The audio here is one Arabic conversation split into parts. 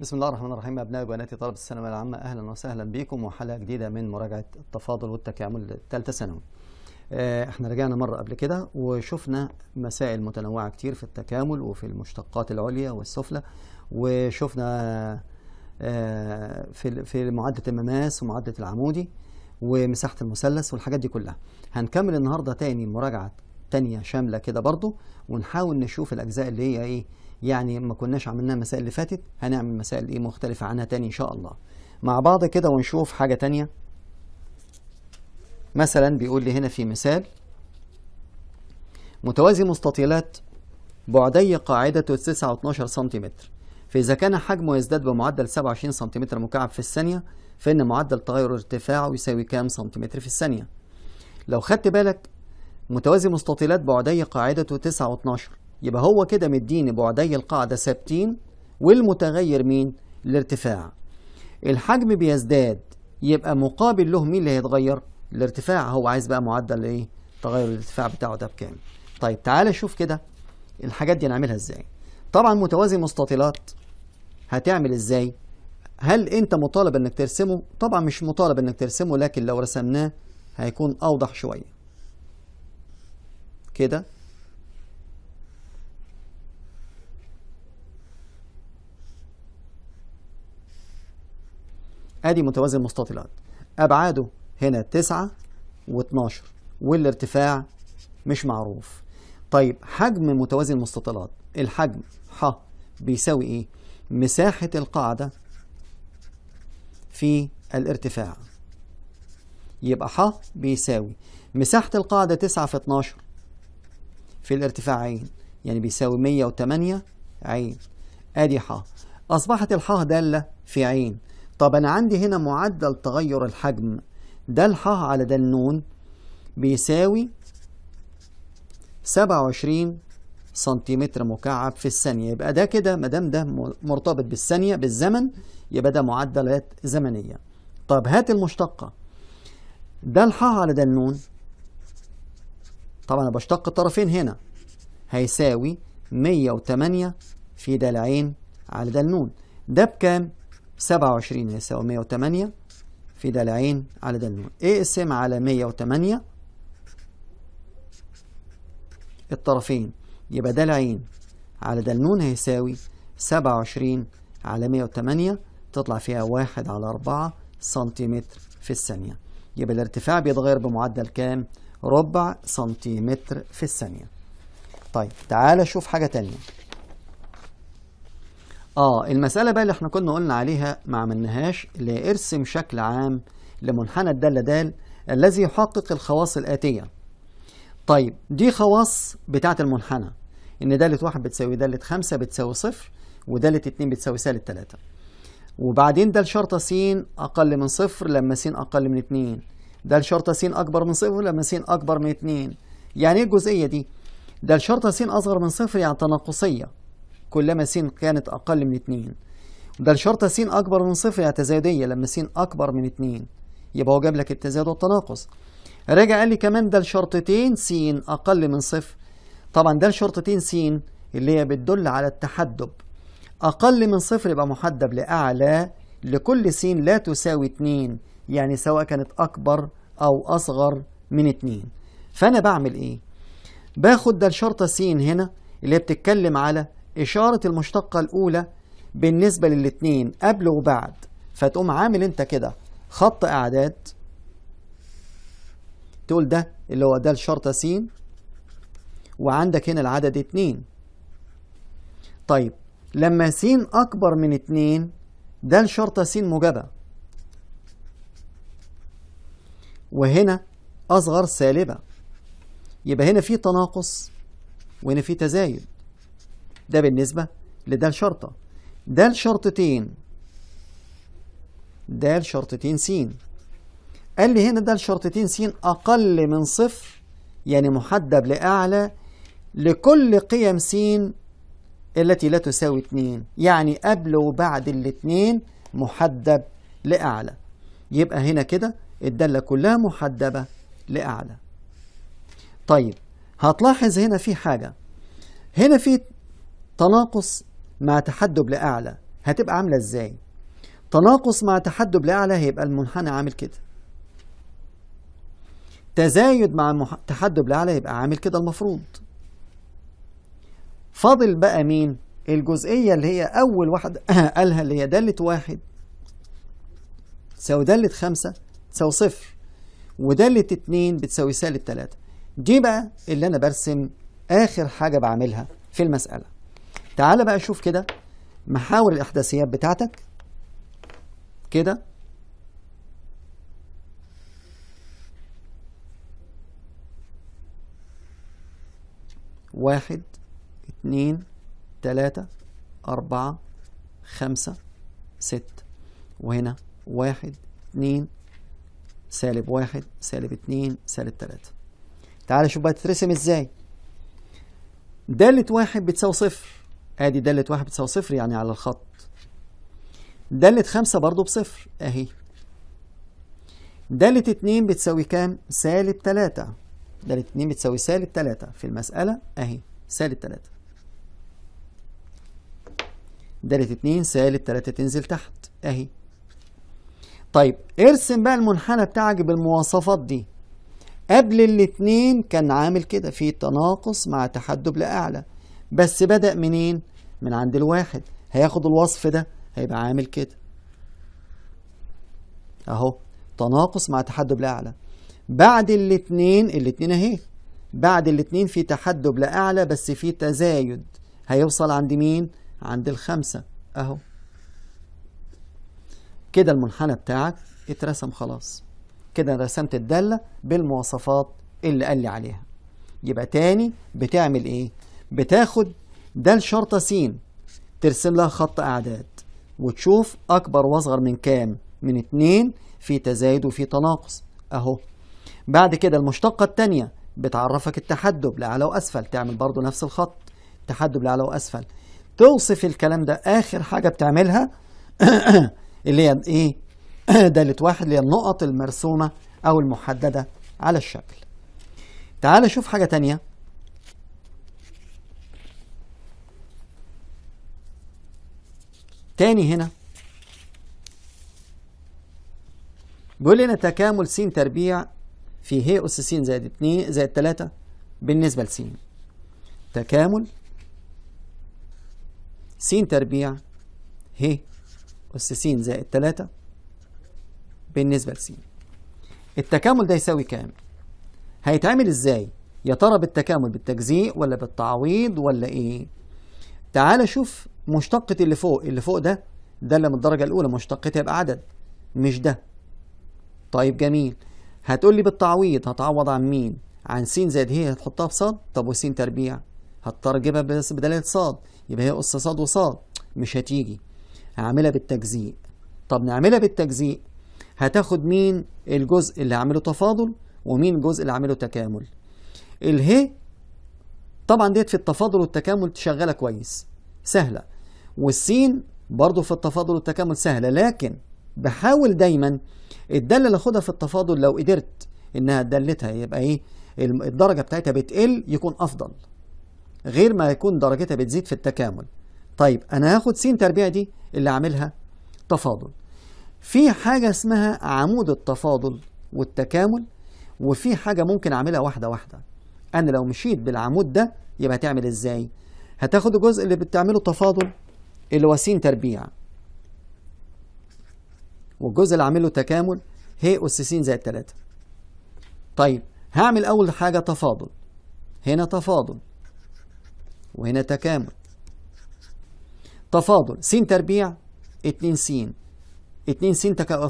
بسم الله الرحمن الرحيم أبنائي وبناتي طلبة الثانوية العامة أهلا وسهلا بكم وحلقة جديدة من مراجعة التفاضل والتكامل ثالثة ثانوي. آه، احنا رجعنا مرة قبل كده وشفنا مسائل متنوعة كتير في التكامل وفي المشتقات العليا والسفلى وشفنا آه، في في معادلة المماس ومعادلة العمودي ومساحة المثلث والحاجات دي كلها. هنكمل النهارده تاني مراجعة تانية شاملة كده برضو ونحاول نشوف الأجزاء اللي هي إيه يعني ما كناش عملناها المسائل اللي فاتت هنعمل مسائل ايه مختلفة عنها تاني ان شاء الله مع بعض كده ونشوف حاجة تانية مثلا بيقول لي هنا في مثال متوازي مستطيلات بعدي قاعدته 9 و12 سم فإذا كان حجمه يزداد بمعدل 27 سم مكعب في الثانية فإن معدل تغير ارتفاعه يساوي كام سنتيمتر في الثانية لو خدت بالك متوازي مستطيلات بعدي قاعدته 9 و12 يبقى هو كده مديني بعدي القاعدة ثابتين والمتغير مين؟ الارتفاع الحجم بيزداد يبقى مقابل له مين اللي هيتغير؟ الارتفاع هو عايز بقى معدل ايه؟ تغير الارتفاع بتاعه ده بكام؟ طيب تعالى شوف كده الحاجات دي هنعملها ازاي؟ طبعا متوازي مستطيلات هتعمل ازاي؟ هل انت مطالب انك ترسمه؟ طبعا مش مطالب انك ترسمه لكن لو رسمناه هيكون اوضح شويه. كده ادي متوازي المستطيلات ابعاده هنا 9 و12 والارتفاع مش معروف طيب حجم متوازي المستطيلات الحجم ح بيساوي ايه مساحة القاعدة في الارتفاع يبقى ح بيساوي مساحة القاعدة 9 في 12 في الارتفاع عين يعني بيساوي 108 عين ادي ح اصبحت الح دالة في عين طب أنا عندي هنا معدل تغير الحجم ده ح على ده ن بيساوي 27 سنتيمتر مكعب في الثانية يبقى ده كده ما دام ده مرتبط بالثانية بالزمن يبقى ده معدلات زمنية طب هات المشتقة ده ح على ده ن طبعا أنا بشتق الطرفين هنا هيساوي 108 في دال ع على ده ن ده بكام؟ سبعة وعشرين هيساوي مية وتمانية في ده العين على نون ايه اقسم على مية وتمانية الطرفين يبقى ده العين على دال نون هيساوي سبعة وعشرين على مية وتمانية تطلع فيها واحد على أربعة سنتيمتر في الثانية يبقى الارتفاع بيتغير بمعدل كام؟ ربع سنتيمتر في الثانية طيب تعالى شوف حاجة تانية اه المسألة بقى اللي احنا كنا قلنا عليها ما عملناهاش اللي هي ارسم شكل عام لمنحنى الدالة د الذي يحقق الخواص الآتية طيب دي خواص بتاعة المنحنى إن دالة واحد بتساوي دالة خمسة بتساوي صفر ودالة اتنين بتساوي سالب تلاتة وبعدين ده الشرطة س أقل من صفر لما س أقل من اتنين ده الشرطة س أكبر من صفر لما س أكبر من اتنين يعني إيه الجزئية دي؟ ده الشرطة س أصغر من صفر يعني تناقصية كلما س كانت أقل من 2 ده الشرطة س أكبر من صفر يعني تزايدية لما س أكبر من 2 يبقى هو جاب لك التزايد والتناقص راجع قال لي كمان ده الشرطتين س أقل من صفر طبعا ده الشرطتين س اللي هي بتدل على التحدب أقل من صفر يبقى محدب لأعلى لكل س لا تساوي 2 يعني سواء كانت أكبر أو أصغر من 2 فأنا بعمل إيه؟ باخد ده الشرطة س هنا اللي هي بتتكلم على إشارة المشتقة الأولى بالنسبة للاتنين قبل وبعد فتقوم عامل أنت كده خط إعداد تقول ده اللي هو ده الشرطة س وعندك هنا العدد اتنين طيب لما س أكبر من اتنين ده الشرطة س موجبة وهنا أصغر سالبة يبقى هنا في تناقص وهنا في تزايد ده بالنسبة لدال شرطة دال شرطتين دال شرطتين س قال لي هنا دال شرطتين س أقل من صفر يعني محدب لأعلى لكل قيم س التي لا تساوي 2 يعني قبل وبعد الاثنين محدب لأعلى يبقى هنا كده الدالة كلها محدبة لأعلى طيب هتلاحظ هنا في حاجة هنا في تناقص مع تحدب لأعلى هتبقى عاملة ازاي؟ تناقص مع تحدب لأعلى هيبقى المنحنى عامل كده تزايد مع مح... تحدب لأعلى يبقى عامل كده المفروض فاضل بقى مين؟ الجزئية اللي هي أول واحدة قالها اللي هي دالة واحد تساوي دالة خمسة تساوي صفر ودالة اتنين بتساوي سالب تلاتة دي بقى اللي أنا برسم آخر حاجة بعملها في المسألة تعال بقى شوف كده محاور الإحداثيات بتاعتك كده واحد اتنين تلاتة أربعة خمسة ستة وهنا واحد اتنين سالب واحد سالب اتنين سالب تلاتة تعال شوف بقى تترسم ازاي دالة واحد بتساوي صفر ادي دالة واحد بتساوي صفر يعني على الخط دالة خمسة برضو بصفر اهي دالة اتنين بتساوي كام؟ سالب تلاتة دالة اتنين بتساوي سالب تلاتة في المسألة اهي سالب تلاتة دالة اتنين سالب تلاتة تنزل تحت اهي طيب ارسم بقى المنحنى بتاعك بالمواصفات دي قبل الاتنين كان عامل كده في تناقص مع تحدب لأعلى بس بدأ منين؟ من عند الواحد هياخد الوصف ده هيبقى عامل كده اهو تناقص مع تحدب لأعلى بعد الاتنين الاتنين اهي بعد الاتنين في تحدب لأعلى بس في تزايد هيوصل عند مين؟ عند الخمسة اهو كده المنحنى بتاعك اترسم خلاص كده رسمت الدالة بالمواصفات اللي قال لي عليها يبقى تاني بتعمل ايه؟ بتاخد ده الشرطة س ترسم لها خط أعداد وتشوف أكبر وأصغر من كام من اتنين في تزايد وفي تناقص أهو بعد كده المشتقة التانية بتعرفك التحدب لأعلى وأسفل تعمل برضو نفس الخط تحدب لأعلى وأسفل توصف الكلام ده آخر حاجة بتعملها اللي هي إيه دالة واحد اللي هي النقط المرسومة أو المحددة على الشكل تعال شوف حاجة تانية تاني هنا بيقول لنا تكامل س تربيع في ه أس س زائد 2 زائد 3 بالنسبة لس تكامل س تربيع ه أس س زائد 3 بالنسبة لس التكامل ده يساوي كام؟ هيتعمل ازاي؟ يا ترى بالتكامل بالتجزيء ولا بالتعويض ولا ايه؟ تعال شوف مشتقة اللي فوق اللي فوق ده ده اللي من الدرجة الأولى مشتقتها يبقى عدد مش ده طيب جميل هتقول لي بالتعويض هتعوض عن مين عن س زائد ه هتحطها ص طب وس تربيع هتترجمها بس بدلاله ص يبقى هي اس ص وص مش هتيجي هعملها بالتجزيء طب نعملها بالتجزيء هتاخد مين الجزء اللي هعمله تفاضل ومين الجزء اللي هعمله تكامل اله طبعا ديت في التفاضل والتكامل شغاله كويس سهله والسين برضه في التفاضل والتكامل سهلة لكن بحاول دايما الدالة اللي اخدها في التفاضل لو قدرت انها دالتها يبقى ايه الدرجة بتاعتها بتقل يكون افضل غير ما يكون درجتها بتزيد في التكامل طيب انا هاخد سين تربيع دي اللي عاملها تفاضل في حاجة اسمها عمود التفاضل والتكامل وفي حاجة ممكن أعملها واحدة واحدة أنا لو مشيت بالعمود ده يبقى هتعمل إزاي؟ هتاخد الجزء اللي بتعمله تفاضل اللي تربيع والجزء اللي عامله تكامل ه أس س زائد 3 طيب هعمل أول حاجة تفاضل هنا تفاضل وهنا تكامل تفاضل س تربيع 2 س 2 س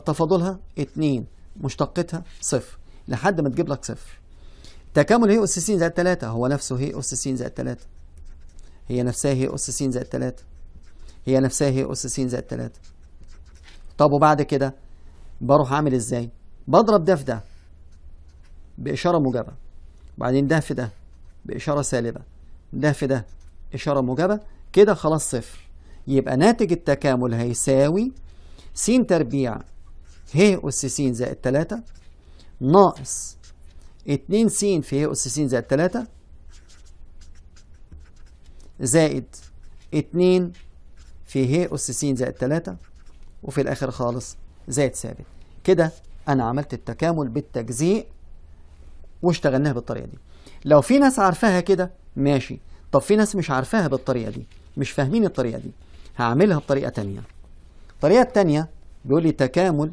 تفاضلها 2 مشتقتها صفر لحد ما تجيب لك صفر تكامل هي أس س زائد 3 هو نفسه هي أس س زائد 3 هي نفسها هي أس س زائد 3 هي نفسها هي أس س زائد 3 طب وبعد كده بروح أعمل إزاي؟ بضرب ده في ده بإشارة موجبة وبعدين ده في ده بإشارة سالبة ده في ده إشارة موجبة كده خلاص صفر يبقى ناتج التكامل هيساوي س تربيع ه أس س زائد 3 ناقص 2 س في ه أس س زائد 3 زائد 2 في ه أس س زائد 3 وفي الآخر خالص زائد ثابت كده أنا عملت التكامل بالتجزيء واشتغلناها بالطريقة دي لو في ناس عارفاها كده ماشي طب في ناس مش عارفاها بالطريقة دي مش فاهمين الطريقة دي هعملها بطريقة تانية الطريقة التانية بيقول لي تكامل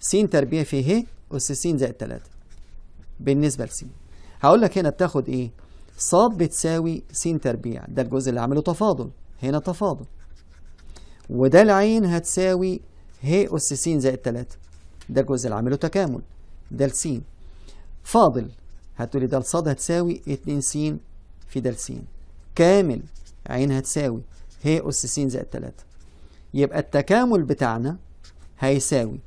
س تربيع في ه أس س زائد 3 بالنسبة لس هقول لك هنا بتاخد إيه؟ ص بتساوي س تربيع ده الجزء اللي عامله تفاضل هنا تفاضل وده العين هتساوي ه أس س زائد 3 ده الجزء اللي عامله تكامل ده س فاضل هتقولي ده الصاد هتساوي 2 س في ده س كامل عين هتساوي ه أس س زائد 3 يبقى التكامل بتاعنا هيساوي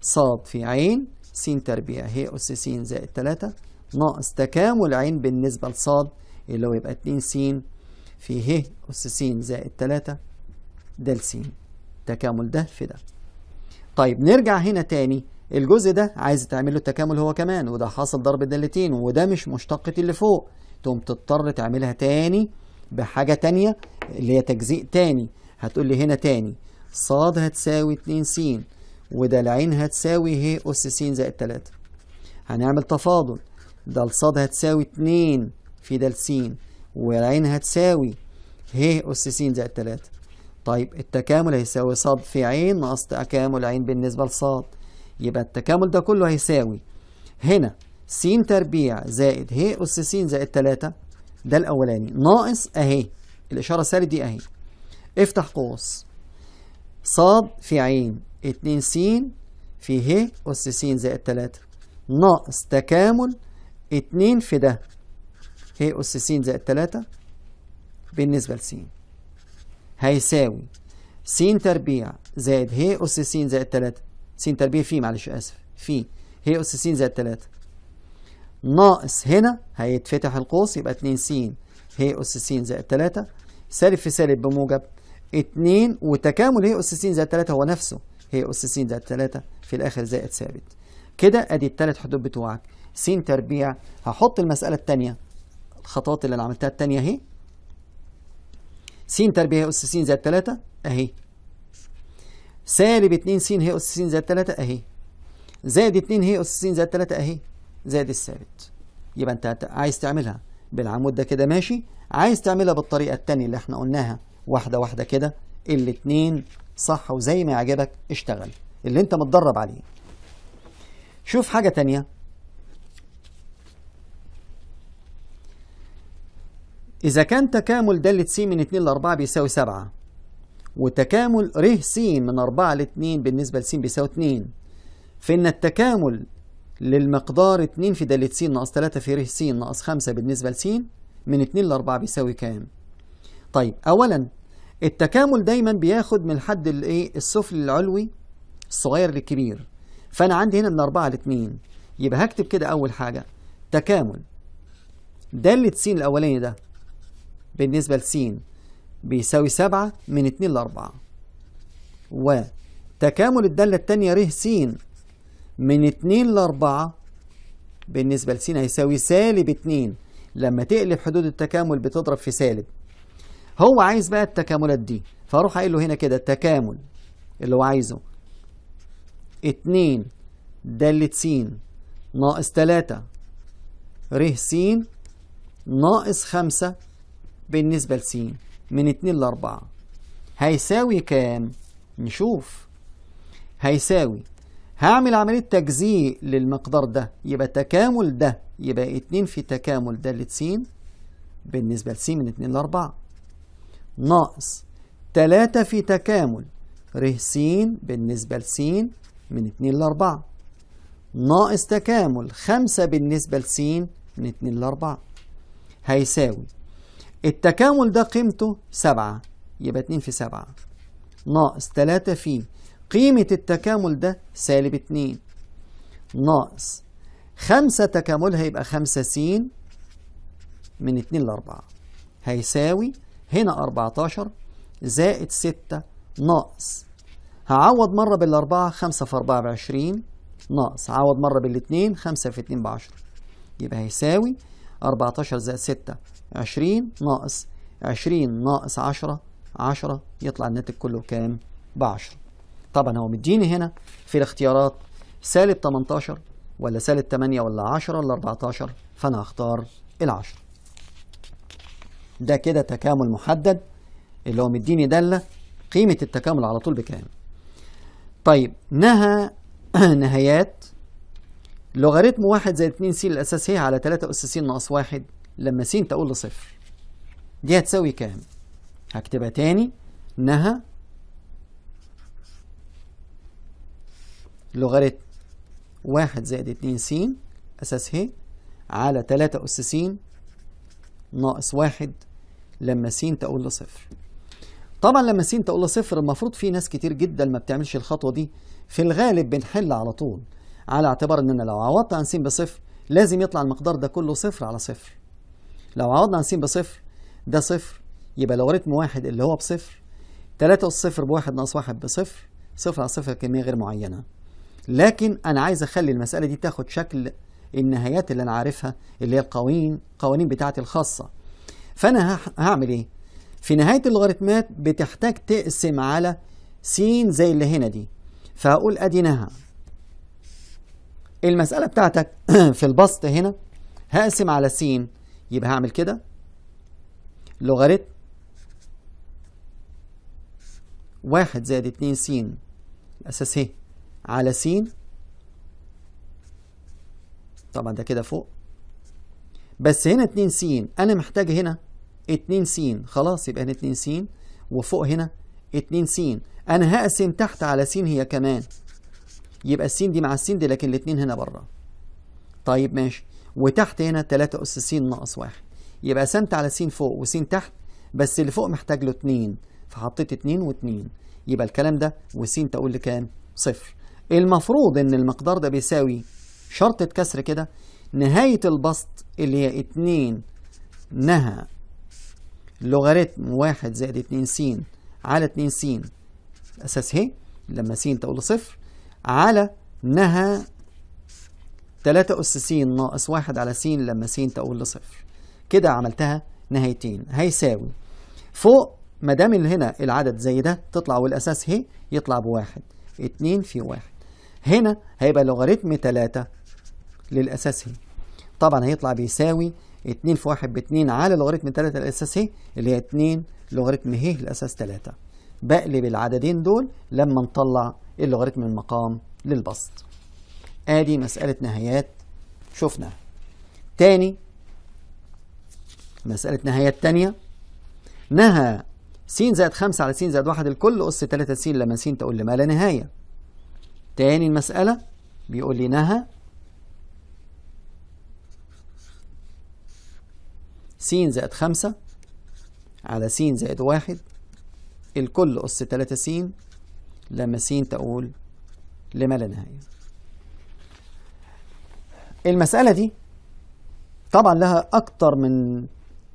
صاد في عين س تربيع ه أس س زائد 3 ناقص تكامل عين بالنسبة لصاد اللي هو يبقى 2 س في ه أس س زائد 3 س تكامل ده في ده طيب نرجع هنا تاني الجزء ده عايز تعمل له التكامل هو كمان وده حاصل ضرب الدالتين وده مش مشتقة اللي فوق تقوم تضطر تعملها تاني بحاجة تانية اللي هي تجزيء تاني هتقول لي هنا تاني صاد هتساوي 2 س وده العين هتساوي ه أس س زائد 3 هنعمل تفاضل ده الصاد هتساوي 2 في د س والعين هتساوي ه أس س زائد 3 طيب التكامل هيساوي ص في ع ناقص تكامل ع بالنسبة لص يبقى التكامل ده كله هيساوي هنا س تربيع زائد ه أس س زائد 3 ده الأولاني ناقص أهي الإشارة السالب دي أهي افتح قوس ص في ع 2 س في ه أس س زائد 3 ناقص تكامل 2 في ده ه أس س زائد 3 بالنسبة لس هيساوي س تربيع زائد ه أس س زائد 3 س تربيع في معلش آسف في ه أس س زائد 3 ناقص هنا هيتفتح القوس يبقى 2 س ه أس س زائد 3 سالب في سالب بموجب 2 وتكامل ه أس س زائد 3 هو نفسه ه أس س زائد 3 في الآخر زائد ثابت كده أدي الثلاث حدود بتوعك س تربيع هحط المسألة الثانية الخطوات اللي أنا عملتها الثانية أهي س تربيع هي أس س زائد 3 أهي سالب 2 س هي أس س زائد 3 أهي زائد 2 هي أس س زائد 3 أهي زائد الثابت يبقى أنت عايز تعملها بالعمود ده كده ماشي عايز تعملها بالطريقة التانية اللي احنا قلناها واحدة واحدة كده الاتنين صح وزي ما يعجبك اشتغل اللي انت متدرب عليه شوف حاجة تانية إذا كان تكامل دالة س من 2 ل 4 بيساوي 7 وتكامل ر س من 4 ل 2 بالنسبة لس بيساوي 2 فإن التكامل للمقدار 2 في دالة س ناقص 3 في ر س ناقص 5 بالنسبة لس من 2 ل 4 بيساوي كام؟ طيب أولا التكامل دايما بياخد من الحد الايه السفلي العلوي الصغير للكبير فأنا عندي هنا من 4 ل 2 يبقى هكتب كده أول حاجة تكامل دالة س الأولاني ده بالنسبة لسين بيساوي سبعة من اتنين لأربعة وتكامل الدالة التانية ر س من اتنين لأربعة بالنسبة لسين هيساوي سالب اتنين لما تقلب حدود التكامل بتضرب في سالب هو عايز بقى التكاملات دي فاروح قايل له هنا كده التكامل اللي هو عايزه اتنين دالة س ناقص تلاتة ر س ناقص خمسة بالنسبة لسين من اتنين لأربعة هيساوي كام؟ نشوف هيساوي هعمل عملية تجزيء للمقدار ده يبقى تكامل ده يبقى اتنين في تكامل دالة س بالنسبة لسين من اتنين لأربعة ناقص تلاتة في تكامل ر س بالنسبة لسين من اتنين لأربعة ناقص تكامل خمسة بالنسبة لسين من اتنين لأربعة هيساوي التكامل ده قيمته سبعة يبقى اتنين في سبعة ناقص تلاتة في قيمة التكامل ده سالب اتنين ناقص خمسة تكاملها يبقى خمسة س من اتنين لأربعة هيساوي هنا أربعتاشر زائد ستة ناقص هعوض مرة بالأربعة خمسة في أربعة بعشرين ناقص هعوض مرة بالاتنين خمسة في اتنين بعشرة يبقى هيساوي أربعتاشر زائد ستة 20 ناقص 20 ناقص 10 10 يطلع الناتج كله كام؟ ب 10 طبعا هو مديني هنا في الاختيارات سالب 18 ولا سالب 8 ولا 10 ولا 14 فأنا هختار ال 10 ده كده تكامل محدد اللي هو مديني دالة قيمة التكامل على طول بكام طيب نهى نهايات لوغاريتم 1 زائد 2 س هي على 3 أس س ناقص 1 لما س تقول لصفر دي هتساوي كام هكتبها تاني انها لوغاريت واحد زائد اتنين س أساس ه على تلاتة أس س ناقص واحد لما س تقول لصفر طبعا لما س تقول لصفر المفروض في ناس كتير جدا ما بتعملش الخطوة دي في الغالب بنحل على طول على اعتبار ان انا لو عوضت عن س بصفر لازم يطلع المقدار ده كله صفر على صفر لو عوضنا عن س بصفر ده صفر يبقى لوغاريتم واحد اللي هو بصفر 3 أس صفر بواحد ناقص واحد بصفر صفر على صفر كمية غير معينة لكن أنا عايز أخلي المسألة دي تاخد شكل النهايات اللي أنا عارفها اللي هي القوانين القوانين بتاعتي الخاصة فأنا هعمل إيه؟ في نهاية اللوغاريتمات بتحتاج تقسم على س زي اللي هنا دي فهقول أديناها المسألة بتاعتك في البسط هنا هقسم على س يبقى هعمل كده لوغاريتم واحد زائد اتنين س الأساس ه إيه؟ على س طبعا ده كده فوق بس هنا اتنين س أنا محتاج هنا اتنين س خلاص يبقى هنا اتنين س وفوق هنا اتنين س أنا هقسم تحت على س هي كمان يبقى س دي مع س دي لكن الاتنين هنا بره طيب ماشي وتحت هنا 3 أس س ناقص واحد يبقى س على س فوق وس تحت بس اللي فوق محتاج له 2 فحطيت 2 و2 يبقى الكلام ده وس تقول لكام؟ صفر المفروض إن المقدار ده بيساوي شرطة كسر كده نهاية البسط اللي هي 2 نهى لوغاريتم 1 زائد 2 س على 2 س أساس هي إيه؟ لما س تقول صفر على نهى 3 أس س ناقص 1 على س لما س تقول لصفر كده عملتها نهايتين هيساوي فوق ما دام هنا العدد زي ده تطلع والأساس هي يطلع بواحد 2 في 1 هنا هيبقى لوغاريتم 3 للأساس هي طبعا هيطلع بيساوي 2 في 1 ب 2 على لوغاريتم 3 للأساس هي اللي هي 2 لوغاريتم هي للأساس 3 بقلب العددين دول لما نطلع اللوغاريتم المقام للبسط ادي آه، مسألة نهايات شفنا تاني مسألة نهايات تانية نهى س زائد خمسة على س زائد واحد الكل أس تلاتة س لما س تقول لما لا نهاية تاني المسألة بيقول لي نهى س زائد خمسة على س زائد واحد الكل أس تلاتة س لما س تقول لما لا نهاية المسألة دي طبعا لها أكتر من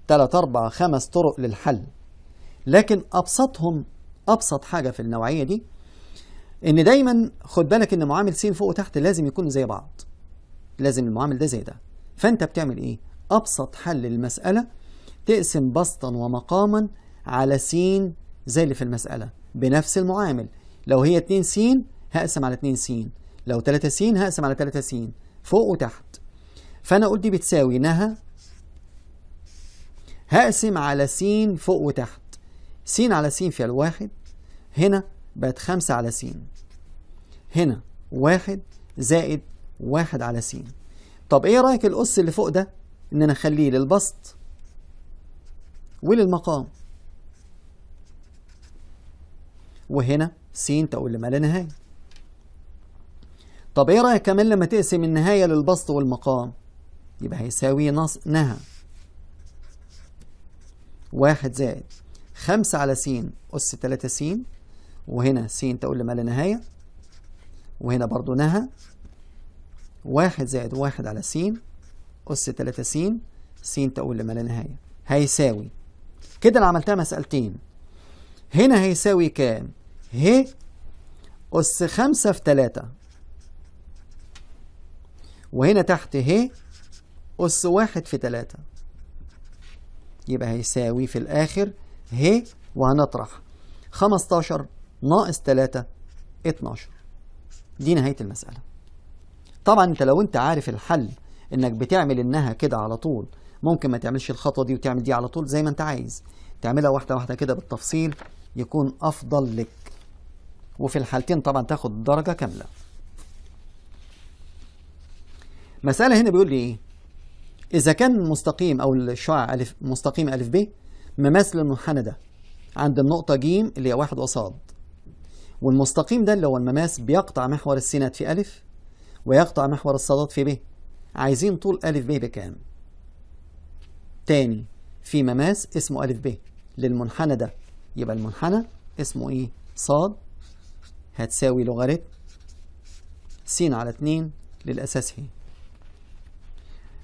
3 أربع خمس طرق للحل لكن أبسطهم أبسط حاجة في النوعية دي إن دايما خد بالك إن معامل س فوق وتحت لازم يكونوا زي بعض لازم المعامل ده زي ده فأنت بتعمل إيه؟ أبسط حل للمسألة تقسم بسطا ومقاما على س زي اللي في المسألة بنفس المعامل لو هي 2 س هقسم على 2 س لو 3 س هقسم على 3 س فوق وتحت فأنا قلت دي بتساوي إنها هقسم على س فوق وتحت س على س فيها الواحد هنا بقت خمسة على س هنا واحد زائد واحد على س طب ايه رأيك الأس اللي فوق ده إن أنا أخليه للبسط وللمقام وهنا س تقول لما لا نهاية طب ايه رايك كمان لما تقسم النهايه للبسط والمقام يبقى هيساوي نص نهى واحد زائد خمسة على س أس تلاتة س وهنا س تقول لما لا نهاية وهنا برضو نهى واحد زائد واحد على س أس تلاتة س س تقول لما لا نهاية هيساوي كده أنا عملتها مسألتين هنا هيساوي كام؟ ه أس خمسة في تلاتة وهنا تحت ه أس واحد في تلاتة يبقى هيساوي في الآخر ه وهنطرح خمستاشر ناقص تلاتة اتناشر دي نهاية المسألة طبعا انت لو انت عارف الحل انك بتعمل انها كده على طول ممكن ما تعملش الخطوة دي وتعمل دي على طول زي ما انت عايز تعملها واحدة واحدة كده بالتفصيل يكون أفضل لك وفي الحالتين طبعا تاخد درجة كاملة مسألة هنا بيقول لي إيه إذا كان مستقيم أو الشعاع ألف مستقيم ألف ب مماثل المنحنى عند النقطة ج اللي هي واحد قصاد والمستقيم ده اللي هو المماس بيقطع محور السينات في ألف ويقطع محور الصادات في ب عايزين طول ألف ب بكام؟ تاني في مماس اسمه ألف ب للمنحنى ده يبقى المنحنى اسمه إيه؟ صاد هتساوي لوغاريتم س على 2 للأساس هي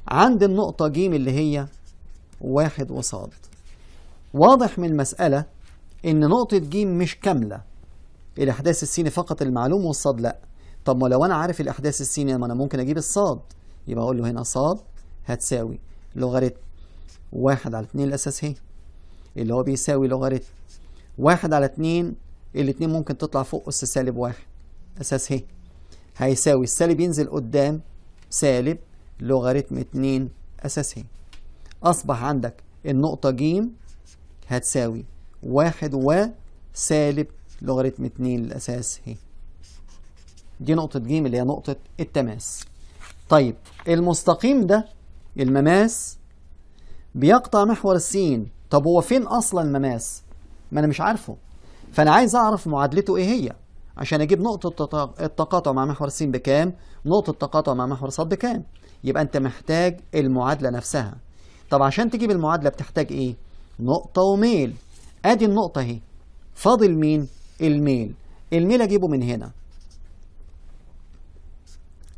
عند النقطة ج اللي هي واحد وصاد واضح من المسألة إن نقطة ج مش كاملة الأحداث السيني فقط المعلوم والصاد لأ طب ما لو أنا عارف الأحداث السيني ما أنا ممكن أجيب الصاد يبقى أقول له هنا صاد هتساوي لوغاريتم واحد على اتنين الأساس هي إيه؟ اللي هو بيساوي لوغاريتم واحد على اتنين الاتنين ممكن تطلع فوق أس سالب واحد أساس هي إيه؟ هيساوي السالب ينزل قدام سالب لوغاريتم 2 أساسي أصبح عندك النقطة ج هتساوي واحد وسالب لوغاريتم 2 الأساس هي دي نقطة ج اللي هي نقطة التماس طيب المستقيم ده المماس بيقطع محور السين طب هو فين أصلا المماس ما أنا مش عارفه فأنا عايز أعرف معادلته إيه هي عشان أجيب نقطة التقاطع مع محور السين بكام نقطة التقاطع مع محور صاد بكام يبقى انت محتاج المعادله نفسها طب عشان تجيب المعادله بتحتاج ايه نقطه وميل ادي النقطه اهي فاضل مين الميل الميل اجيبه من هنا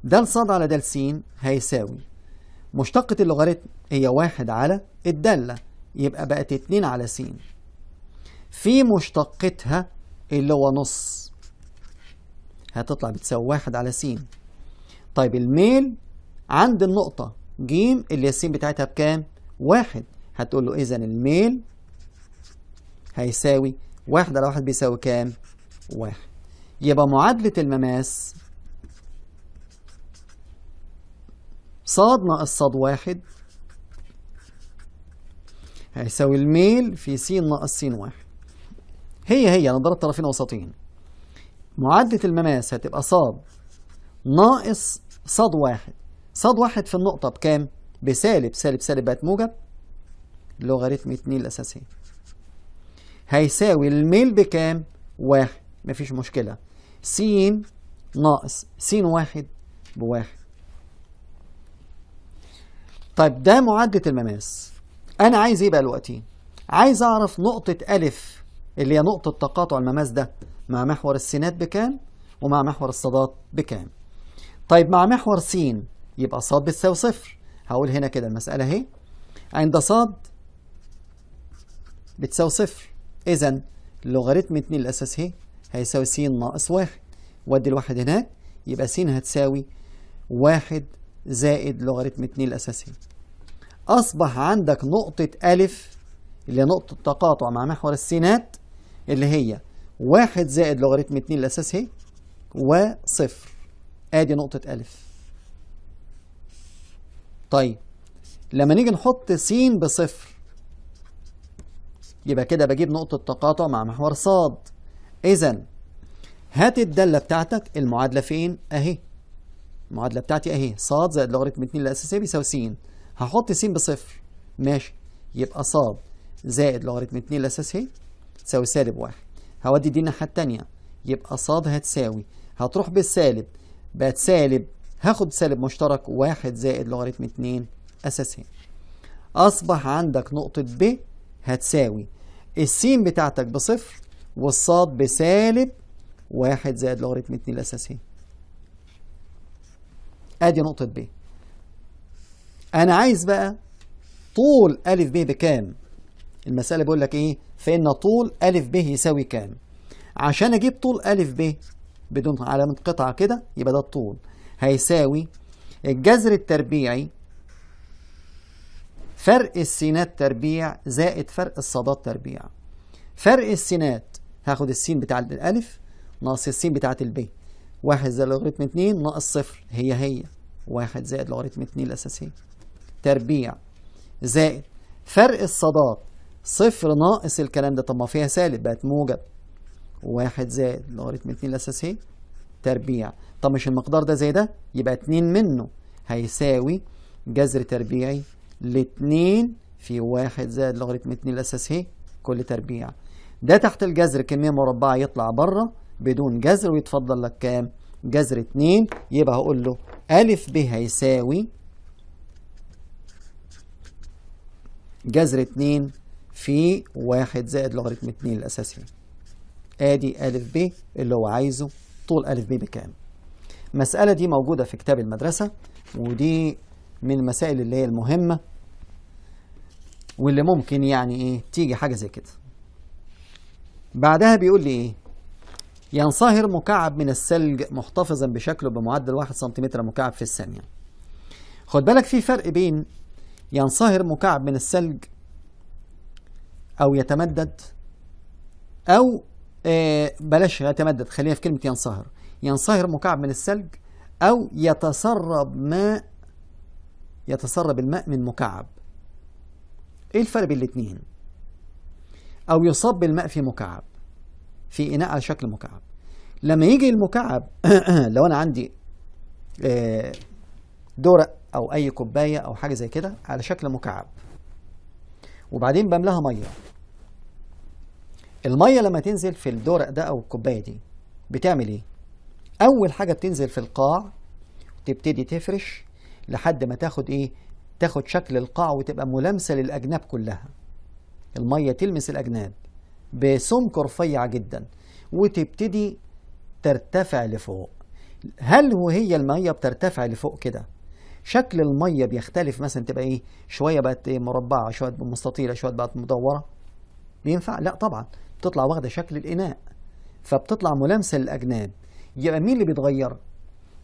د ص على د س هيساوي مشتقة اللوغاريتم هي واحد على الدالة يبقى بقت اتنين على س في مشتقتها اللي هو نص هتطلع بتساوي واحد على س طيب الميل عند النقطة ج الياسين بتاعتها بكام؟ واحد هتقول له إذا الميل هيساوي واحد على واحد بيساوي كام؟ واحد يبقى معادلة المماس صاد ناقص صاد واحد هيساوي الميل في س ناقص س واحد هي هي أنا ضربت طرفين وسطين معادلة المماس هتبقى صاد ناقص صاد واحد صاد واحد في النقطة بكام؟ بسالب سالب سالب بقت موجب لوغاريتم 2 الأساسية هيساوي الميل بكام؟ واحد مفيش مشكلة س ناقص س واحد بواحد طيب ده معادلة المماس أنا عايز إيه بقى دلوقتي؟ عايز أعرف نقطة ألف اللي هي نقطة تقاطع المماس ده مع محور السينات بكام؟ ومع محور الصادات بكام؟ طيب مع محور س يبقى صاد بتساوي صفر هقول هنا كده المسألة اهي عند صاد بتساوي صفر إذا لوغاريتم 2 الأساس اهي هيساوي س ناقص واحد وأدي الواحد هناك يبقى س هتساوي واحد زائد لوغاريتم 2 الأساسي أصبح عندك نقطة أ اللي هي نقطة تقاطع مع محور السينات اللي هي واحد زائد لوغاريتم 2 الأساسي وصفر آدي نقطة أ طيب لما نيجي نحط س بصفر يبقى كده بجيب نقطة تقاطع مع محور ص. إذا هات الدالة بتاعتك المعادلة فين؟ أهي المعادلة بتاعتي أهي ص زائد لوغاريتم 2 الأساسية بيساوي س هحط س بصفر ماشي يبقى ص زائد لوغاريتم 2 الأساسية تساوي سالب واحد هودي دي الناحية التانية يبقى ص هتساوي هتروح بالسالب بقت سالب هاخد سالب مشترك واحد زائد لوغاريتم اتنين أساسية أصبح عندك نقطة ب هتساوي السين بتاعتك بصفر والصاد بسالب واحد زائد لوغاريتم اتنين الاساسي أدي نقطة ب أنا عايز بقى طول أ ب بكام؟ المسألة بيقول لك إيه؟ فإن طول أ ب يساوي كام؟ عشان أجيب طول أ ب بدون علامة قطعة كده يبقى ده الطول هيساوي الجذر التربيعي فرق السينات تربيع زائد فرق الصادات تربيع فرق السينات هاخد السين بتاع الألف ناقص السين بتاعة البي واحد زائد لوغاريتم اتنين ناقص صفر هي هي واحد زائد لوغاريتم اتنين الأساسية تربيع زائد فرق الصادات صفر ناقص الكلام ده طب ما فيها سالب بقت موجب واحد زائد لوغاريتم اتنين الأساسية تربيع طب مش المقدار ده زي ده يبقى 2 منه هيساوي جذر تربيعي لاتنين في واحد زائد لوغاريتم اتنين الأساس هي ايه؟ كل تربيع ده تحت الجذر كمية مربعة يطلع بره بدون جذر ويتفضل لك كام جذر اتنين يبقى هقول له ألف ب هيساوي جذر اتنين في واحد زائد لوغاريتم اتنين الأساسي ايه؟ ادي ألف ب اللي هو عايزه طول ألف ب بكام المسألة دي موجودة في كتاب المدرسة ودي من المسائل اللي هي المهمة واللي ممكن يعني إيه تيجي حاجة زي كده بعدها بيقول لي إيه ينصهر مكعب من الثلج محتفظا بشكله بمعدل 1 سنتيمتر مكعب في الثانية خد بالك في فرق بين ينصهر مكعب من الثلج أو يتمدد أو آه، بلاش يتمدد خلينا في كلمة ينصهر ينصهر مكعب من الثلج أو يتسرب ماء يتسرب الماء من مكعب إيه الفرق بين الاتنين؟ أو يصب الماء في مكعب في إناء على شكل مكعب لما يجي المكعب لو أنا عندي آه، دورة أو أي كوباية أو حاجة زي كده على شكل مكعب وبعدين بملاها مية الميه لما تنزل في الدورق ده او الكوبايه دي بتعمل ايه اول حاجه بتنزل في القاع تبتدي تفرش لحد ما تاخد ايه تاخد شكل القاع وتبقى ملامسه للاجناب كلها الميه تلمس الاجناب بسمك رفيع جدا وتبتدي ترتفع لفوق هل وهي الميه بترتفع لفوق كده شكل الميه بيختلف مثلا تبقى ايه شويه بقت إيه؟ مربعه شويه مستطيله شويه بقت مدوره بينفع لا طبعا بتطلع واخدة شكل الإناء فبتطلع ملامسة للأجناب يبقى مين اللي بيتغير؟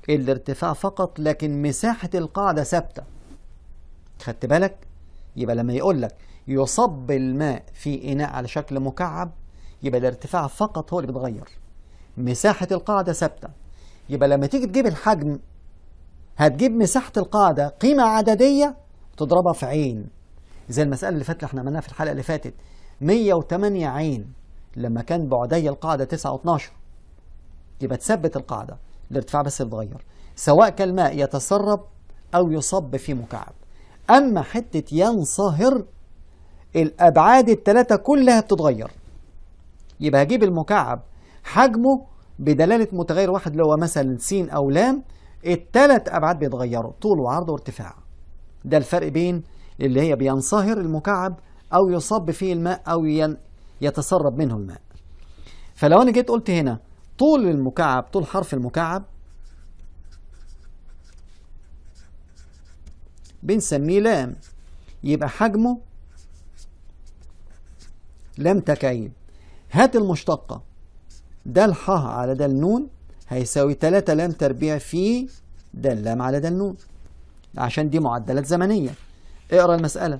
الارتفاع فقط لكن مساحة القاعدة ثابتة خدت بالك؟ يبقى لما يقول لك يصب الماء في إناء على شكل مكعب يبقى الارتفاع فقط هو اللي بيتغير مساحة القاعدة ثابتة يبقى لما تيجي تجيب الحجم هتجيب مساحة القاعدة قيمة عددية تضربها في عين زي المسألة اللي فاتت اللي احنا عملناها في الحلقة اللي فاتت 108 عين لما كان بعدي القاعدة 9 و12 يبقى تثبت القاعدة الارتفاع بس يتغير سواء كان الماء يتسرب أو يصب في مكعب أما حتة ينصهر الأبعاد الثلاثة كلها بتتغير يبقى هجيب المكعب حجمه بدلالة متغير واحد اللي هو مثلا س أو لام التلات أبعاد بيتغيروا طول وعرض وارتفاع ده الفرق بين اللي هي بينصهر المكعب أو يصب فيه الماء أو ين... يتسرب منه الماء فلو انا جيت قلت هنا طول المكعب طول حرف المكعب بنسميه لام يبقى حجمه لام تكعيب هات المشتقة ده الحاء على ده النون هيساوي 3 لام تربيع في ده اللام على ده النون عشان دي معدلات زمنية اقرا المسألة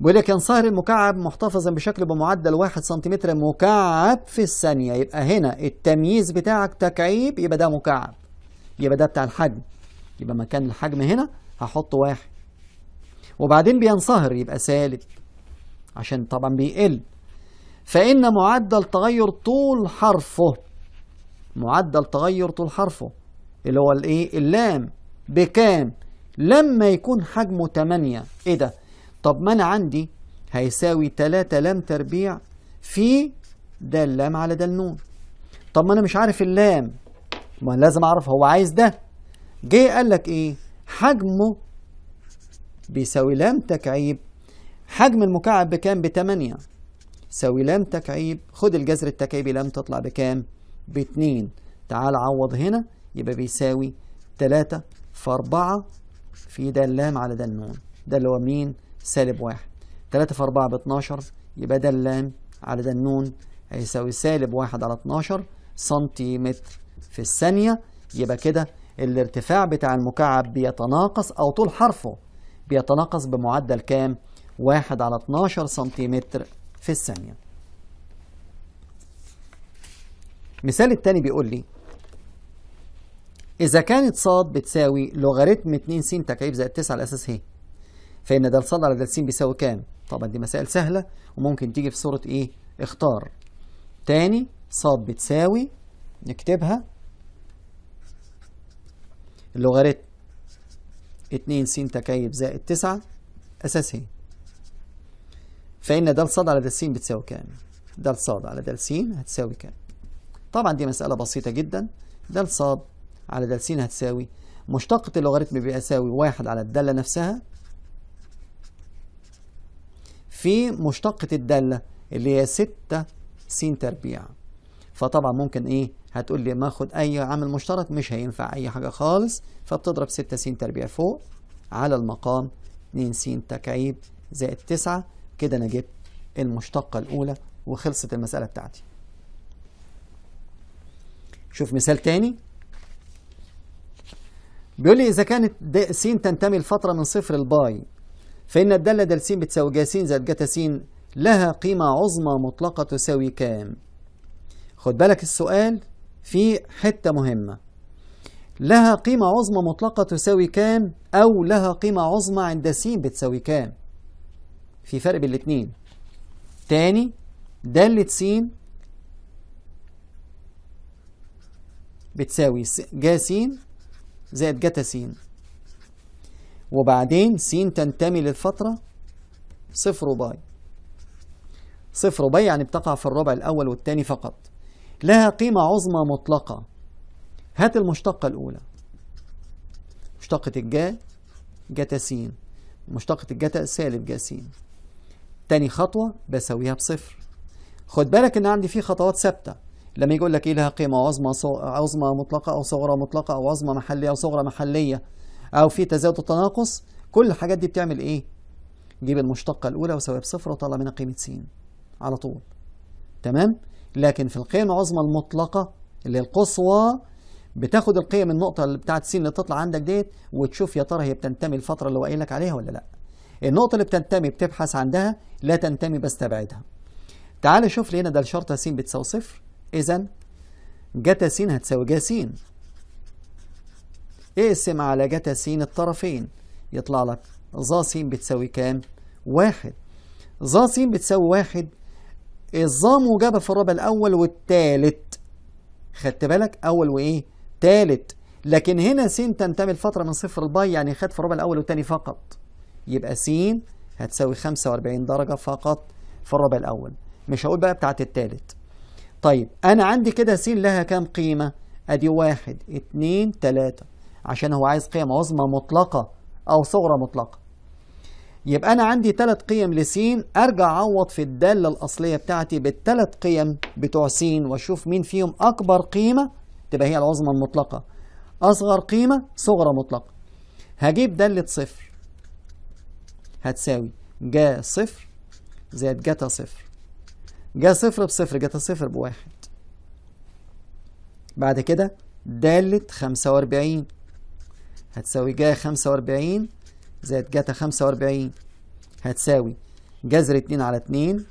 بيقول لك ينصهر المكعب محتفظا بشكل بمعدل 1 سنتيمتر مكعب في الثانيه يبقى هنا التمييز بتاعك تكعيب يبقى ده مكعب يبقى ده بتاع الحجم يبقى مكان الحجم هنا هحط واحد وبعدين بينصهر يبقى سالب عشان طبعا بيقل فإن معدل تغير طول حرفه معدل تغير طول حرفه اللي هو الايه اللام بكام لما يكون حجمه 8 ايه ده طب ما أنا عندي هيساوي 3 لام تربيع في د لام على د ن طب ما أنا مش عارف اللام ما لازم أعرف هو عايز ده جه قال لك إيه حجمه بيساوي لام تكعيب حجم المكعب بكام 8 ساوي لام تكعيب خد الجذر التكعيبي لام تطلع بكام باتنين تعال عوض هنا يبقى بيساوي تلاتة في أربعة في د لام على د ن ده اللي هو مين سالب واحد 3 في 4 ب 12 يبقى ده اللام على ده النون هيساوي سالب واحد على 12 سنتيمتر في الثانية يبقى كده الارتفاع بتاع المكعب بيتناقص أو طول حرفه بيتناقص بمعدل كام؟ واحد على 12 سنتيمتر في الثانية مثال التاني بيقول لي إذا كانت صاد بتساوي لوغاريتم 2 س تكعيب زائد 9 على أساس إيه؟ فإن ده ص على دال س بيساوي كام؟ طبعا دي مسائل سهلة وممكن تيجي في صورة إيه؟ اختار. تاني ص بتساوي نكتبها اللوغاريتم 2 س تكيف زائد 9 أساسية. فإن ده ص على دال س بتساوي كام؟ ده ص على دال س هتساوي كام؟ طبعا دي مسألة بسيطة جدا ده ص على دال س هتساوي مشتقة اللوغاريتم بيساوي واحد على الدالة نفسها في مشتقة الدالة اللي هي 6 س تربيع فطبعا ممكن ايه هتقول لي ما اخد اي عامل مشترك مش هينفع اي حاجة خالص فبتضرب 6 س تربيع فوق على المقام 2 س تكعيب زائد 9 كده انا جبت المشتقة الاولى وخلصت المسألة بتاعتي شوف مثال تاني بيقول لي إذا كانت س تنتمي لفترة من صفر الباي فإن الدالة دال س بتساوي ج س زائد جتا س لها قيمة عظمى مطلقة تساوي كام؟ خد بالك السؤال في حتة مهمة لها قيمة عظمى مطلقة تساوي كام أو لها قيمة عظمى عند س بتساوي كام في فرق بين الاتنين تاني دالة س بتساوي جا س زائد جتا س وبعدين س تنتمي للفترة صفر باي صفر باي يعني بتقع في الربع الأول والثاني فقط لها قيمة عظمى مطلقة هات المشتقة الأولى مشتقة الجا جتا س مشتقة الجتا سالب جا س تاني خطوة بساويها بصفر خد بالك إن عندي فيه خطوات ثابتة لما يجي يقول لك إيه لها قيمة عظمى عظمى مطلقة أو صغرى مطلقة أو عظمى محلية أو صغرى محلية أو في تزايد وتناقص كل الحاجات دي بتعمل إيه؟ جيب المشتقة الأولى وساويها بصفر وطلع منها قيمة س على طول تمام؟ لكن في القيم العظمى المطلقة اللي القصوى بتاخد القيم النقطة اللي بتاعت س اللي تطلع عندك ديت وتشوف يا ترى هي بتنتمي الفترة اللي هو قايل لك عليها ولا لأ. النقطة اللي بتنتمي بتبحث عندها لا تنتمي بستبعدها. تعال شوف لي هنا ده الشرطة س بتساوي صفر إذا جتا س هتساوي جا س اقسم على جتا س الطرفين يطلع لك ظا س بتساوي كام؟ واحد ظا س بتساوي واحد الظا موجبة في الربع الأول والتالت خدت بالك أول وإيه؟ تالت لكن هنا س تنتمي الفترة من صفر لباي يعني خد في الربع الأول والتاني فقط يبقى س هتساوي 45 درجة فقط في الربع الأول مش هقول بقى بتاعت التالت طيب أنا عندي كده س لها كام قيمة؟ أدي واحد اتنين تلاتة عشان هو عايز قيم عظمى مطلقة أو صغرى مطلقة يبقى أنا عندي تلات قيم لسين أرجع أعوض في الدالة الأصلية بتاعتي بالتلات قيم بتوع سين وأشوف مين فيهم أكبر قيمة تبقى هي العظمى المطلقة أصغر قيمة صغرى مطلقة هجيب دالة صفر هتساوي جا صفر زائد جتا صفر جا صفر بصفر جتا صفر بواحد بعد كده دالة خمسة وأربعين هتساوي جا خمسة وأربعين زائد جتا خمسة وأربعين هتساوي جذر اتنين على اتنين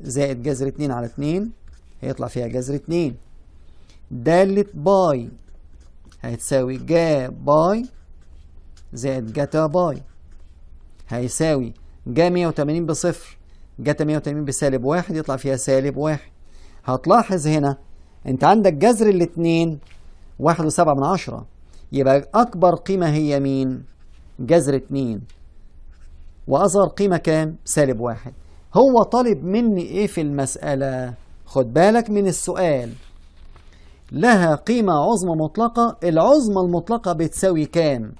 زائد جذر اتنين على اتنين هيطلع فيها جذر اتنين دالة باي هتساوي جا باي زائد جتا باي هيساوي جا مية وتمانين بصفر جتا مية وتمانين بسالب واحد يطلع فيها سالب واحد هتلاحظ هنا انت عندك جذر الاتنين واحد وسبعة من عشرة يبقى أكبر قيمة هي مين؟ جذر اتنين وأصغر قيمة كام؟ سالب واحد هو طالب مني إيه في المسألة؟ خد بالك من السؤال لها قيمة عظمى مطلقة العظمى المطلقة بتساوي كام؟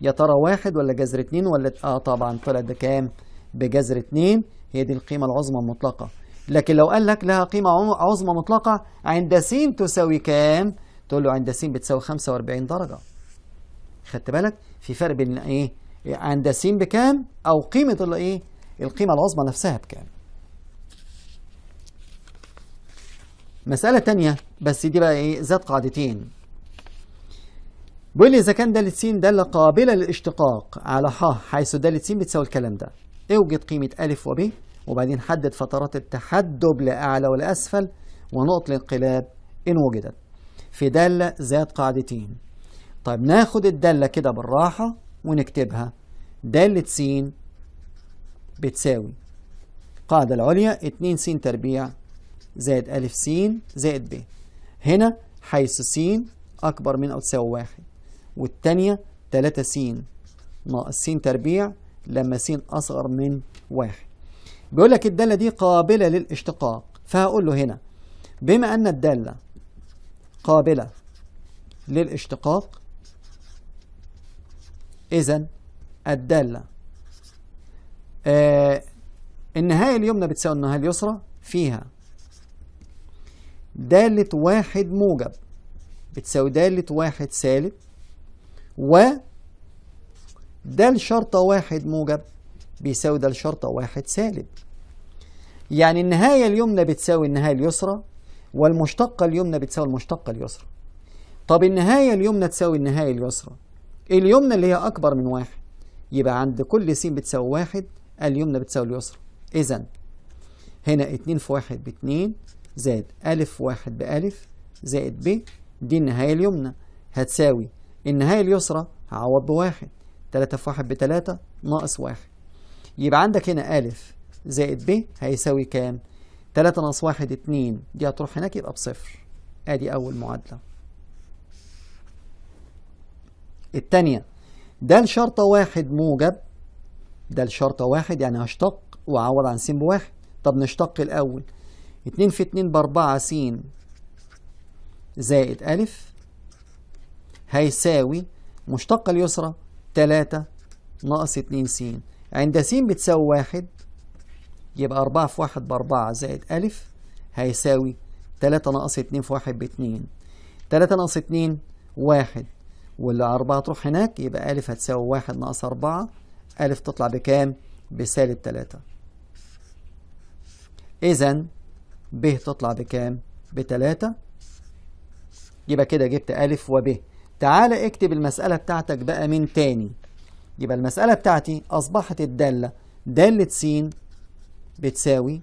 يا ترى واحد ولا جذر اتنين ولا اه طبعا طلعت بكام؟ بجذر اتنين هي دي القيمة العظمى المطلقة لكن لو قال لك لها قيمة عظمى مطلقة عند س تساوي كام؟ تقول له عند س بتساوي 45 درجة خدت بالك في فرق بين ايه عند س بكام او قيمة الايه القيمة العظمى نفسها بكام مسألة تانية بس دي بقى ايه ذات قاعدتين بيقول لي اذا كان دالة س دالة قابلة للاشتقاق على ح حيث دالة س بتساوي الكلام ده اوجد قيمة أ و ب وبعدين حدد فترات التحدب لأعلى ولأسفل ونقط الانقلاب إن وجدت في دالة ذات قاعدتين طيب ناخد الدالة كده بالراحة ونكتبها دالة س بتساوي القاعدة العليا 2 س تربيع زائد أ س زائد ب هنا حيث س أكبر من أو تساوي واحد والتانية 3 س ناقص س تربيع لما س أصغر من واحد بيقول لك الدالة دي قابلة للاشتقاق فهقول له هنا بما أن الدالة قابلة للاشتقاق إذا الدالة آه النهاية اليمنى بتساوي النهاية اليسرى فيها دالة واحد موجب بتساوي دالة واحد سالب و دال شرطة واحد موجب بيساوي دال شرطة واحد سالب يعني النهاية اليمنى بتساوي النهاية اليسرى والمشتقة اليمنى بتساوي المشتقة اليسرى طب النهاية اليمنى تساوي النهاية اليسرى اليمنى اللي هي أكبر من واحد يبقى عند كل س بتساوي واحد اليمنى بتساوي اليسرى إذا هنا اتنين في واحد باتنين زائد ألف في واحد بألف زائد ب دي النهاية اليمنى هتساوي النهاية اليسرى هعوض بواحد تلاتة في واحد بتلاتة ناقص واحد يبقى عندك هنا ألف زائد ب هيساوي كام؟ 3 ناقص 1 2 دي هتروح هناك يبقى بصفر ادي اول معادله الثانيه ده الشرطه واحد موجب ده الشرطه واحد يعني هشتق وعوض عن س بواحد طب نشتق الاول 2 في 2 ب 4 س زائد أ هيساوي مشتقة اليسرى 3 ناقص 2 س عند س بتساوي واحد يبقى 4 في 1 ب 4 زائد أ هيساوي 3 ناقص 2 في 1 ب 2 3 ناقص 2 1 واللي 4 تروح هناك يبقى أ هتساوي 1 ناقص 4 أ تطلع بكام؟ بسالب 3 إذا ب تطلع بكام؟ بتلاتة يبقى كده جبت أ و ب تعالى اكتب المسألة بتاعتك بقى من تاني يبقى المسألة بتاعتي أصبحت الدالة دالة س بتساوي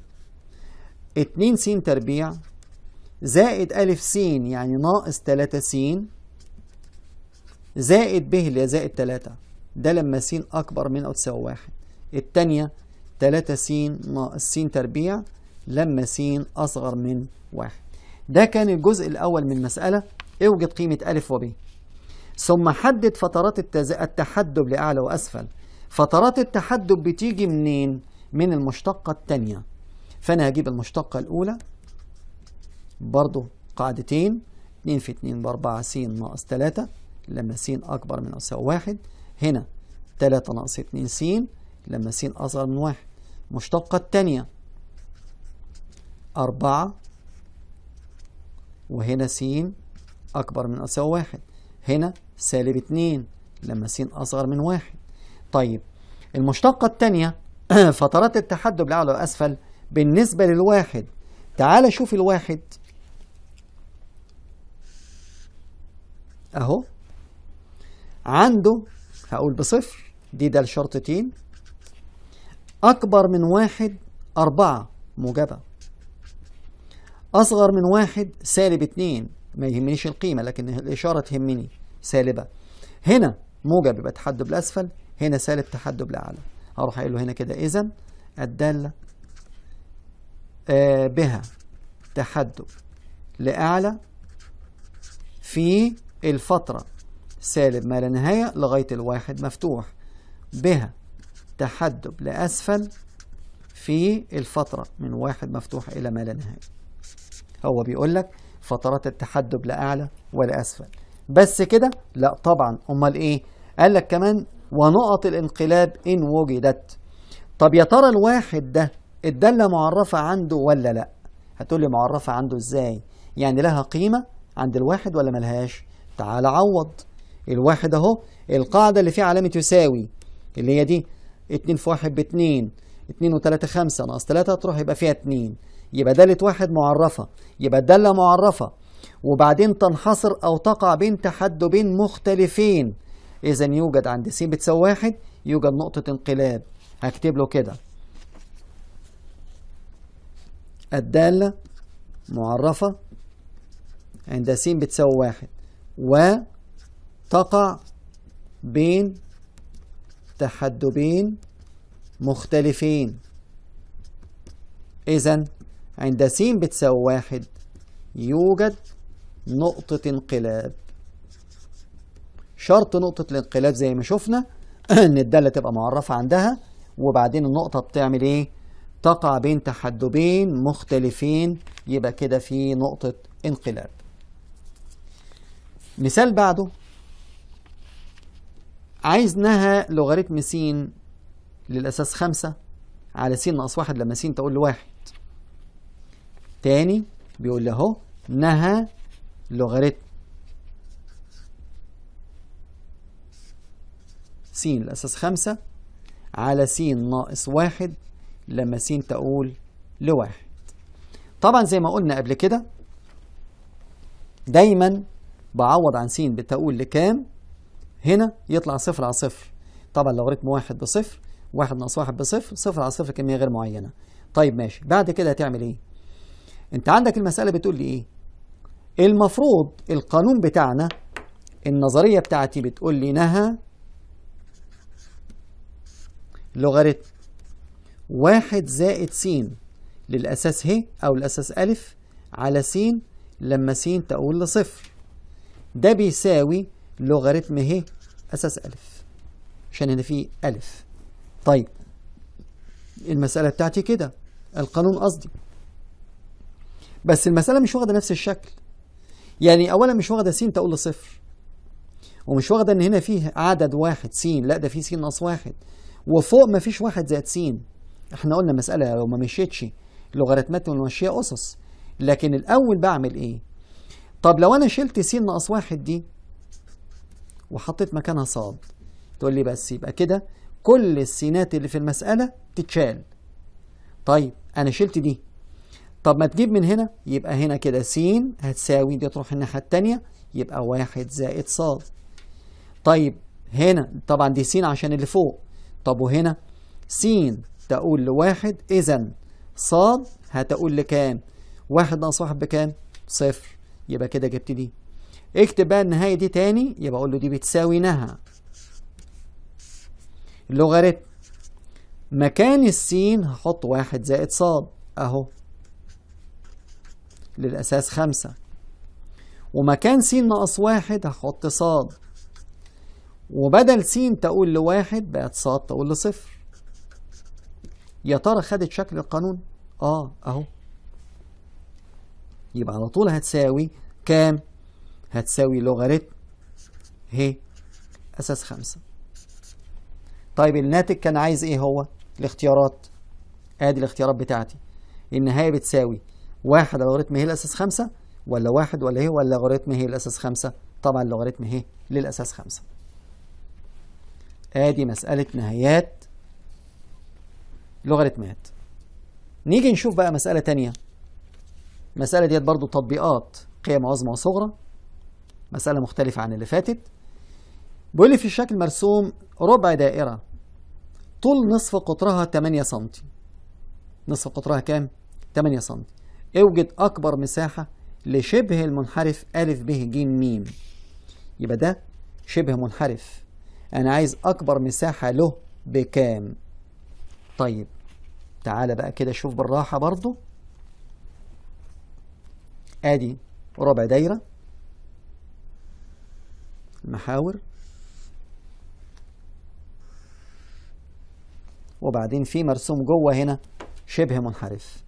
2 س تربيع زائد أ س يعني ناقص 3 س زائد ب اللي هي زائد 3 ده لما س أكبر من أو تساوي واحد الثانيه 3 س ناقص س تربيع لما س أصغر من واحد ده كان الجزء الأول من المسألة اوجد قيمة أ وب ثم حدد فترات التحدب لأعلى وأسفل فترات التحدب بتيجي منين؟ من المشتقة الثانية فأنا هجيب المشتقة الأولى برضو قاعدتين 2 في 2 ب 4 س ناقص 3 لما س أكبر من أو يساوي واحد هنا 3 ناقص 2 س لما س أصغر من واحد المشتقة الثانية 4 وهنا س أكبر من أو يساوي واحد هنا سالب 2 لما س أصغر من واحد طيب المشتقة الثانية فترات التحدب لأعلى وأسفل بالنسبة للواحد تعال شوف الواحد أهو عنده هقول بصفر دي ده الشرطتين أكبر من واحد أربعة موجبة أصغر من واحد سالب اتنين ما يهمنيش القيمة لكن الإشارة تهمني سالبة هنا موجب يبقى تحدب لأسفل هنا سالب تحدب لأعلى هروح اقول له هنا كده إذا الدالة آه بها تحدب لأعلى في الفترة سالب ما لا نهاية لغاية الواحد مفتوح بها تحدب لأسفل في الفترة من واحد مفتوح إلى ما لا نهاية هو بيقول لك فترات التحدب لاعلى ولاسفل ولا أسفل بس كده لا طبعا أمال إيه قال لك كمان ونقط الانقلاب إن وجدت طب يا ترى الواحد ده الدالة معرفة عنده ولا لأ هتقول لي معرفة عنده إزاي يعني لها قيمة عند الواحد ولا ملهاش تعال عوض الواحد اهو القاعدة اللي فيها علامة يساوي اللي هي دي 2 في 1 ب 2 2 و3 5 ناقص 3 تروح يبقى فيها 2 يبقى دالة واحد معرفة يبقى الدالة معرفة وبعدين تنحصر أو تقع بين تحد مختلفين إذا يوجد عند س بتساوي واحد يوجد نقطة انقلاب هكتب له كده الدالة معرفة عند س بتساوي واحد وتقع بين تحدبين مختلفين إذا عند س بتساوي واحد يوجد نقطة انقلاب شرط نقطة الانقلاب زي ما شفنا ان الدالة تبقى معرفة عندها وبعدين النقطة بتعمل ايه؟ تقع بين تحدبين مختلفين يبقى كده في نقطة انقلاب. مثال بعده عايز نهى لوغاريتم س للأساس خمسة على س ناقص واحد لما س تقول له واحد. تاني بيقول له اهو نهى لوغاريتم س الأساس خمسة على س ناقص واحد لما س تقول لواحد طبعا زي ما قلنا قبل كده دايما بعوض عن س بتقول لكام هنا يطلع صفر على صفر طبعا لو لوغاريتم واحد بصفر واحد ناقص واحد بصفر صفر على صفر كمية غير معينة طيب ماشي بعد كده هتعمل ايه انت عندك المسألة بتقول لي ايه المفروض القانون بتاعنا النظرية بتاعتي بتقول لي نهى لوغاريتم واحد زائد س للأساس ه أو الأساس أ على س لما س تقول لصفر ده بيساوي لوغاريتم ه أساس أ عشان هنا في أ طيب المسألة بتاعتي كده القانون قصدي بس المسألة مش واخدة نفس الشكل يعني أولا مش واخدة س تقول لصفر ومش واخدة إن هنا فيه عدد واحد س لا ده فيه س ناقص واحد وفوق ما فيش واحد زائد س احنا قلنا مسألة لو ما مشيتش لوغاريتمات ماشية أسس لكن الأول بعمل إيه؟ طب لو أنا شلت س ناقص واحد دي وحطيت مكانها صاد تقول لي بس يبقى كده كل السينات اللي في المسألة تتشال طيب أنا شلت دي طب ما تجيب من هنا يبقى هنا كده س هتساوي دي تروح الناحية التانية يبقى واحد زائد صاد طيب هنا طبعا دي س عشان اللي فوق طب وهنا س تقول لواحد إذا ص هتقول لكام؟ واحد ناقص واحد بكام؟ صفر يبقى كده جبت دي اكتب بقى النهاية دي تاني يبقى أقول له دي بتساوي نها لوغاريتم مكان السين هحط واحد زائد صاد أهو للأساس خمسة ومكان س ناقص واحد هحط صاد وبدل س تقول لواحد بقت ص تقول لصفر يا ترى خدت شكل القانون اه اهو يبقى على طول هتساوي كام هتساوي لوغاريتم ه اساس خمسة طيب الناتج كان عايز ايه هو الاختيارات ادي الاختيارات بتاعتي النهايه بتساوي واحد لوغاريتم ه الاساس خمسة ولا واحد ولا ه ولا لوغاريتم ه الاساس خمسة طبعا لوغاريتم ه للاساس خمسة ادي مسألة نهايات لوغاريتمات نيجي نشوف بقى مسألة تانية المسألة ديت برضو تطبيقات قيم عظمى وصغرى مسألة مختلفة عن اللي فاتت بيقول لي في الشكل مرسوم ربع دائرة طول نصف قطرها 8 سم نصف قطرها كام؟ 8 سم اوجد أكبر مساحة لشبه المنحرف أ ب ج م يبقى ده شبه منحرف أنا عايز أكبر مساحة له بكام طيب تعالى بقى كده شوف بالراحة برضو ادي ربع دايرة المحاور وبعدين في مرسوم جوه هنا شبه منحرف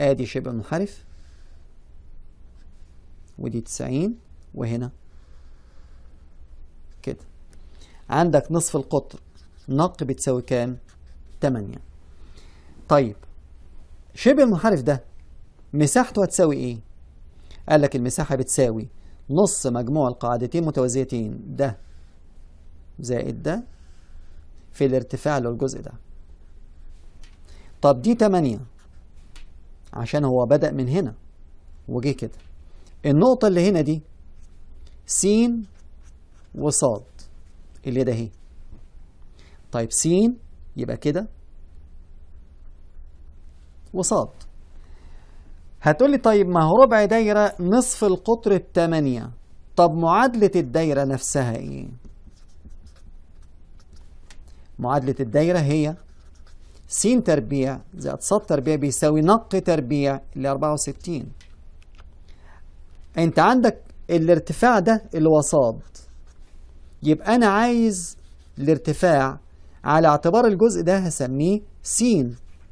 ادي شبه منحرف ودي 90 وهنا عندك نصف القطر نق بتساوي كام؟ 8 طيب شبه المنحرف ده مساحته هتساوي ايه؟ قال لك المساحة بتساوي نص مجموع القاعدتين متوازيتين ده زائد ده في الارتفاع اللي هو الجزء ده طب دي 8 عشان هو بدأ من هنا وجه كده النقطة اللي هنا دي س وصاد اللي ده اهي طيب س يبقى كده وصاد هتقولي طيب ما هو ربع دايرة نصف القطر بتمانية طب معادلة الدايرة نفسها ايه؟ معادلة الدايرة هي س تربيع زائد ص تربيع بيساوي نق تربيع اللي 64 انت عندك الارتفاع ده الوساط يبقى أنا عايز الارتفاع على اعتبار الجزء ده هسميه س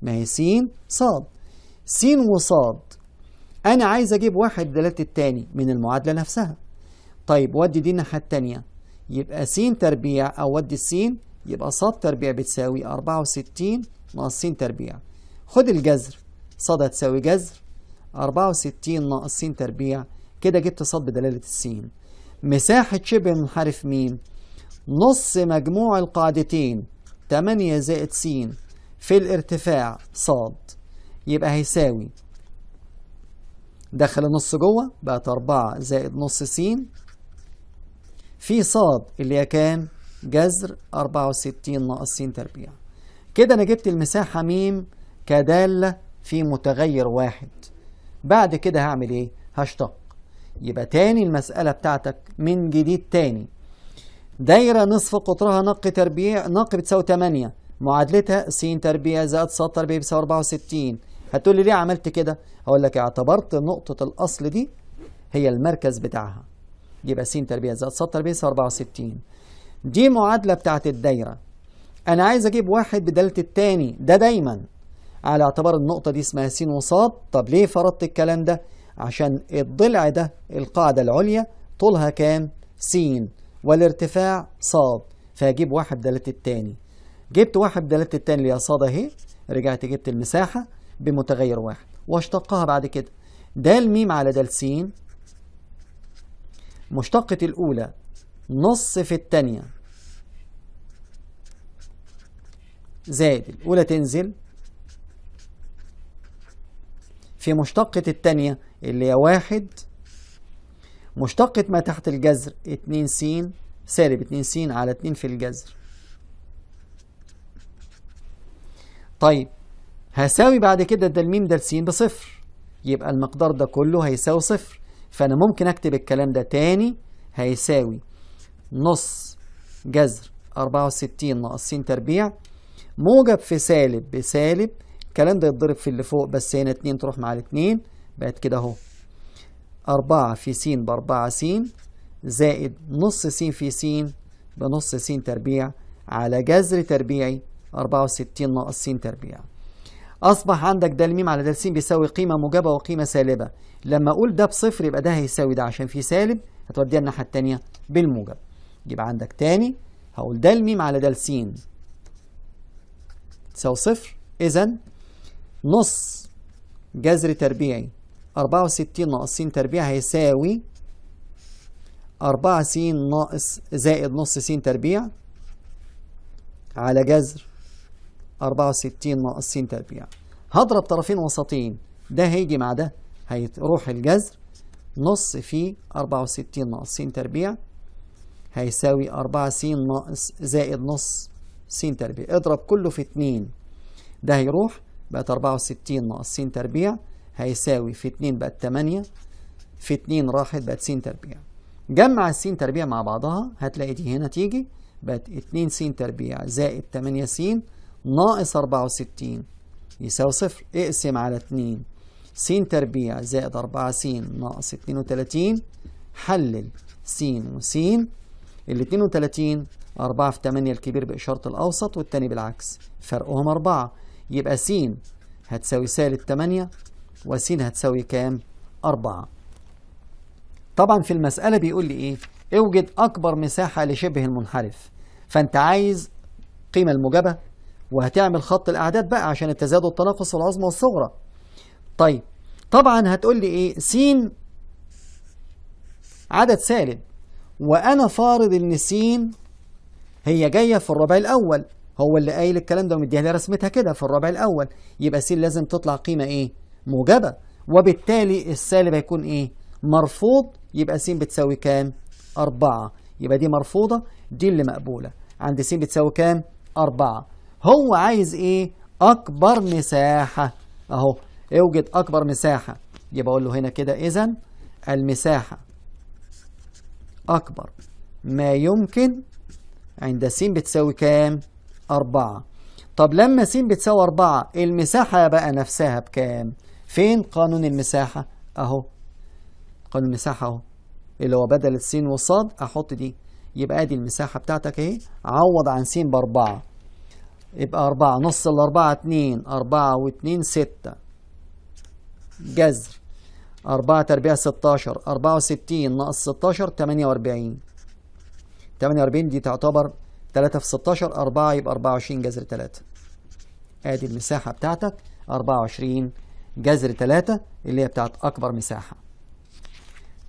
ما هي س ص س وصاد أنا عايز أجيب واحد دلالة التاني من المعادلة نفسها طيب ودي دي الناحية التانية يبقى س تربيع أو ودي السين يبقى ص تربيع بتساوي 64 ناقص س تربيع خد الجذر ص هتساوي جذر 64 ناقص س تربيع كده جبت ص بدلالة السين مساحة شبه منحرف مين نص مجموع القاعدتين 8 زائد س في الارتفاع ص يبقى هيساوي دخل النص جوه بقت 4 زائد نص س في ص اللي هي كام جذر 64 ناقص س تربيع كده انا جبت المساحه م كداله في متغير واحد بعد كده هعمل ايه هشتق يبقى تاني المسألة بتاعتك من جديد تاني دايرة نصف قطرها نق تربيع نق بتساوي 8 معادلتها س تربيع زائد ص تربيع بيساوي 64 هتقول لي ليه عملت كده؟ هقول لك اعتبرت نقطة الأصل دي هي المركز بتاعها يبقى س تربيع زائد ص تربيع يساوي 64 دي معادلة بتاعت الدايرة أنا عايز أجيب واحد بدالة التاني ده دايما على اعتبار النقطة دي اسمها س وص طب ليه فرضت الكلام ده؟ عشان الضلع ده القاعدة العليا طولها كام س والارتفاع ص فاجيب واحد دلالة التاني جبت واحد دلالة التاني اللي هي ص اهي رجعت جبت المساحة بمتغير واحد واشتقها بعد كده دال م على دال س مشتقة الأولى نص في التانية زائد الأولى تنزل في مشتقة التانية اللي هي واحد مشتقة ما تحت الجذر اتنين س سالب اتنين س على اتنين في الجذر طيب هساوي بعد كده ده الميم ده س بصفر يبقى المقدار ده كله هيساوي صفر فأنا ممكن أكتب الكلام ده تاني هيساوي نص جذر أربعة وستين س تربيع موجب في سالب بسالب الكلام ده يتضرب في اللي فوق بس هنا اتنين تروح مع الاتنين بقت كده اهو أربعة في س بأربعة س زائد نص س في س بنص س تربيع على جذر تربيعي أربعة وستين ناقص س تربيع أصبح عندك ده الميم على ده س بيساوي قيمة موجبة وقيمة سالبة لما أقول ده بصفر يبقى ده هيساوي ده عشان في سالب هتوديها الناحية التانية بالموجب يبقى عندك تاني هقول ده الميم على ده س تساوي صفر إذا نص جذر تربيعي أربعة وستين ناقص س تربيع هيساوي أربعة س ناقص زائد نص س تربيع على جذر أربعة وستين ناقص س تربيع هضرب طرفين وسطين ده هيجي مع ده هيروح الجذر نص في أربعة وستين ناقص س تربيع هيساوي أربعة س ناقص زائد نص س تربيع اضرب كله في اتنين ده هيروح بقت أربعة وستين ناقص س تربيع هيساوي في 2 بقت 8 في 2 راحت بقت س تربيع جمع س تربيع مع بعضها هتلاقي دي هنا تيجي بقت 2 س تربيع زائد 8 س ناقص 64 يساوي صفر اقسم على 2 س تربيع زائد 4 س ناقص 32 حلل س وس ال 32 4 في 8 الكبير بإشارة الأوسط والتاني بالعكس فرقهم 4 يبقى س هتساوي سالب 8 وس هتساوي كام؟ 4 طبعا في المسألة بيقول لي إيه؟ اوجد أكبر مساحة لشبه المنحرف فأنت عايز قيمة الموجبة وهتعمل خط الأعداد بقى عشان التزايد والتناقص العظمى والصغرى طيب طبعا هتقول لي إيه؟ س عدد سالب وأنا فارض إن س هي جاية في الربع الأول هو اللي قايل الكلام ده ومديها لي رسمتها كده في الربع الأول يبقى س لازم تطلع قيمة إيه؟ موجبة وبالتالي السالب هيكون إيه؟ مرفوض يبقى س بتساوي كام؟ أربعة يبقى دي مرفوضة دي اللي مقبولة عند س بتساوي كام؟ أربعة هو عايز إيه؟ أكبر مساحة أهو اوجد أكبر مساحة يبقى أقول له هنا كده إذا المساحة أكبر ما يمكن عند س بتساوي كام؟ أربعة طب لما س بتساوي أربعة المساحة بقى نفسها بكام؟ فين قانون المساحة أهو قانون المساحة أهو اللي هو بدل السين والصاد أحط دي يبقى أدي المساحة بتاعتك أهي عوض عن س بأربعة يبقى أربعة نص الأربعة اتنين أربعة واتنين ستة جذر أربعة تربيع ستاشر أربعة وستين ناقص ستاشر تمانية وأربعين تمانية وأربعين دي تعتبر تلاتة في ستاشر أربعة يبقى أربعة وعشرين جذر تلاتة أدي المساحة بتاعتك أربعة وعشرين جذر 3 اللي هي بتاعت أكبر مساحة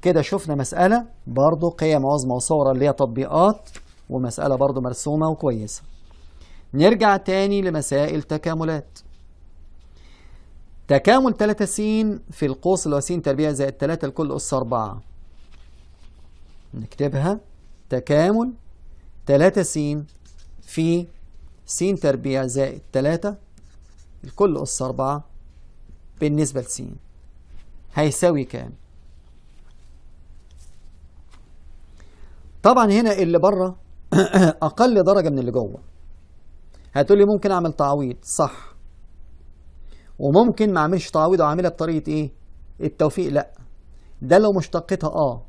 كده شفنا مسألة برضو قيم عظمى وصورة اللي هي تطبيقات ومسألة برضو مرسومة وكويسة نرجع تاني لمسائل تكاملات تكامل 3 س في القوس اللي هو س تربيع زائد 3 لكل أس 4 نكتبها تكامل 3 س في س تربيع زائد 3 لكل أس 4 بالنسبة س هيساوي كام طبعا هنا اللي بره أقل درجة من اللي جوه هتقولي ممكن أعمل تعويض صح وممكن ما أعملش تعويض وأعملها بطريقة إيه التوفيق لأ ده لو مشتقتها آه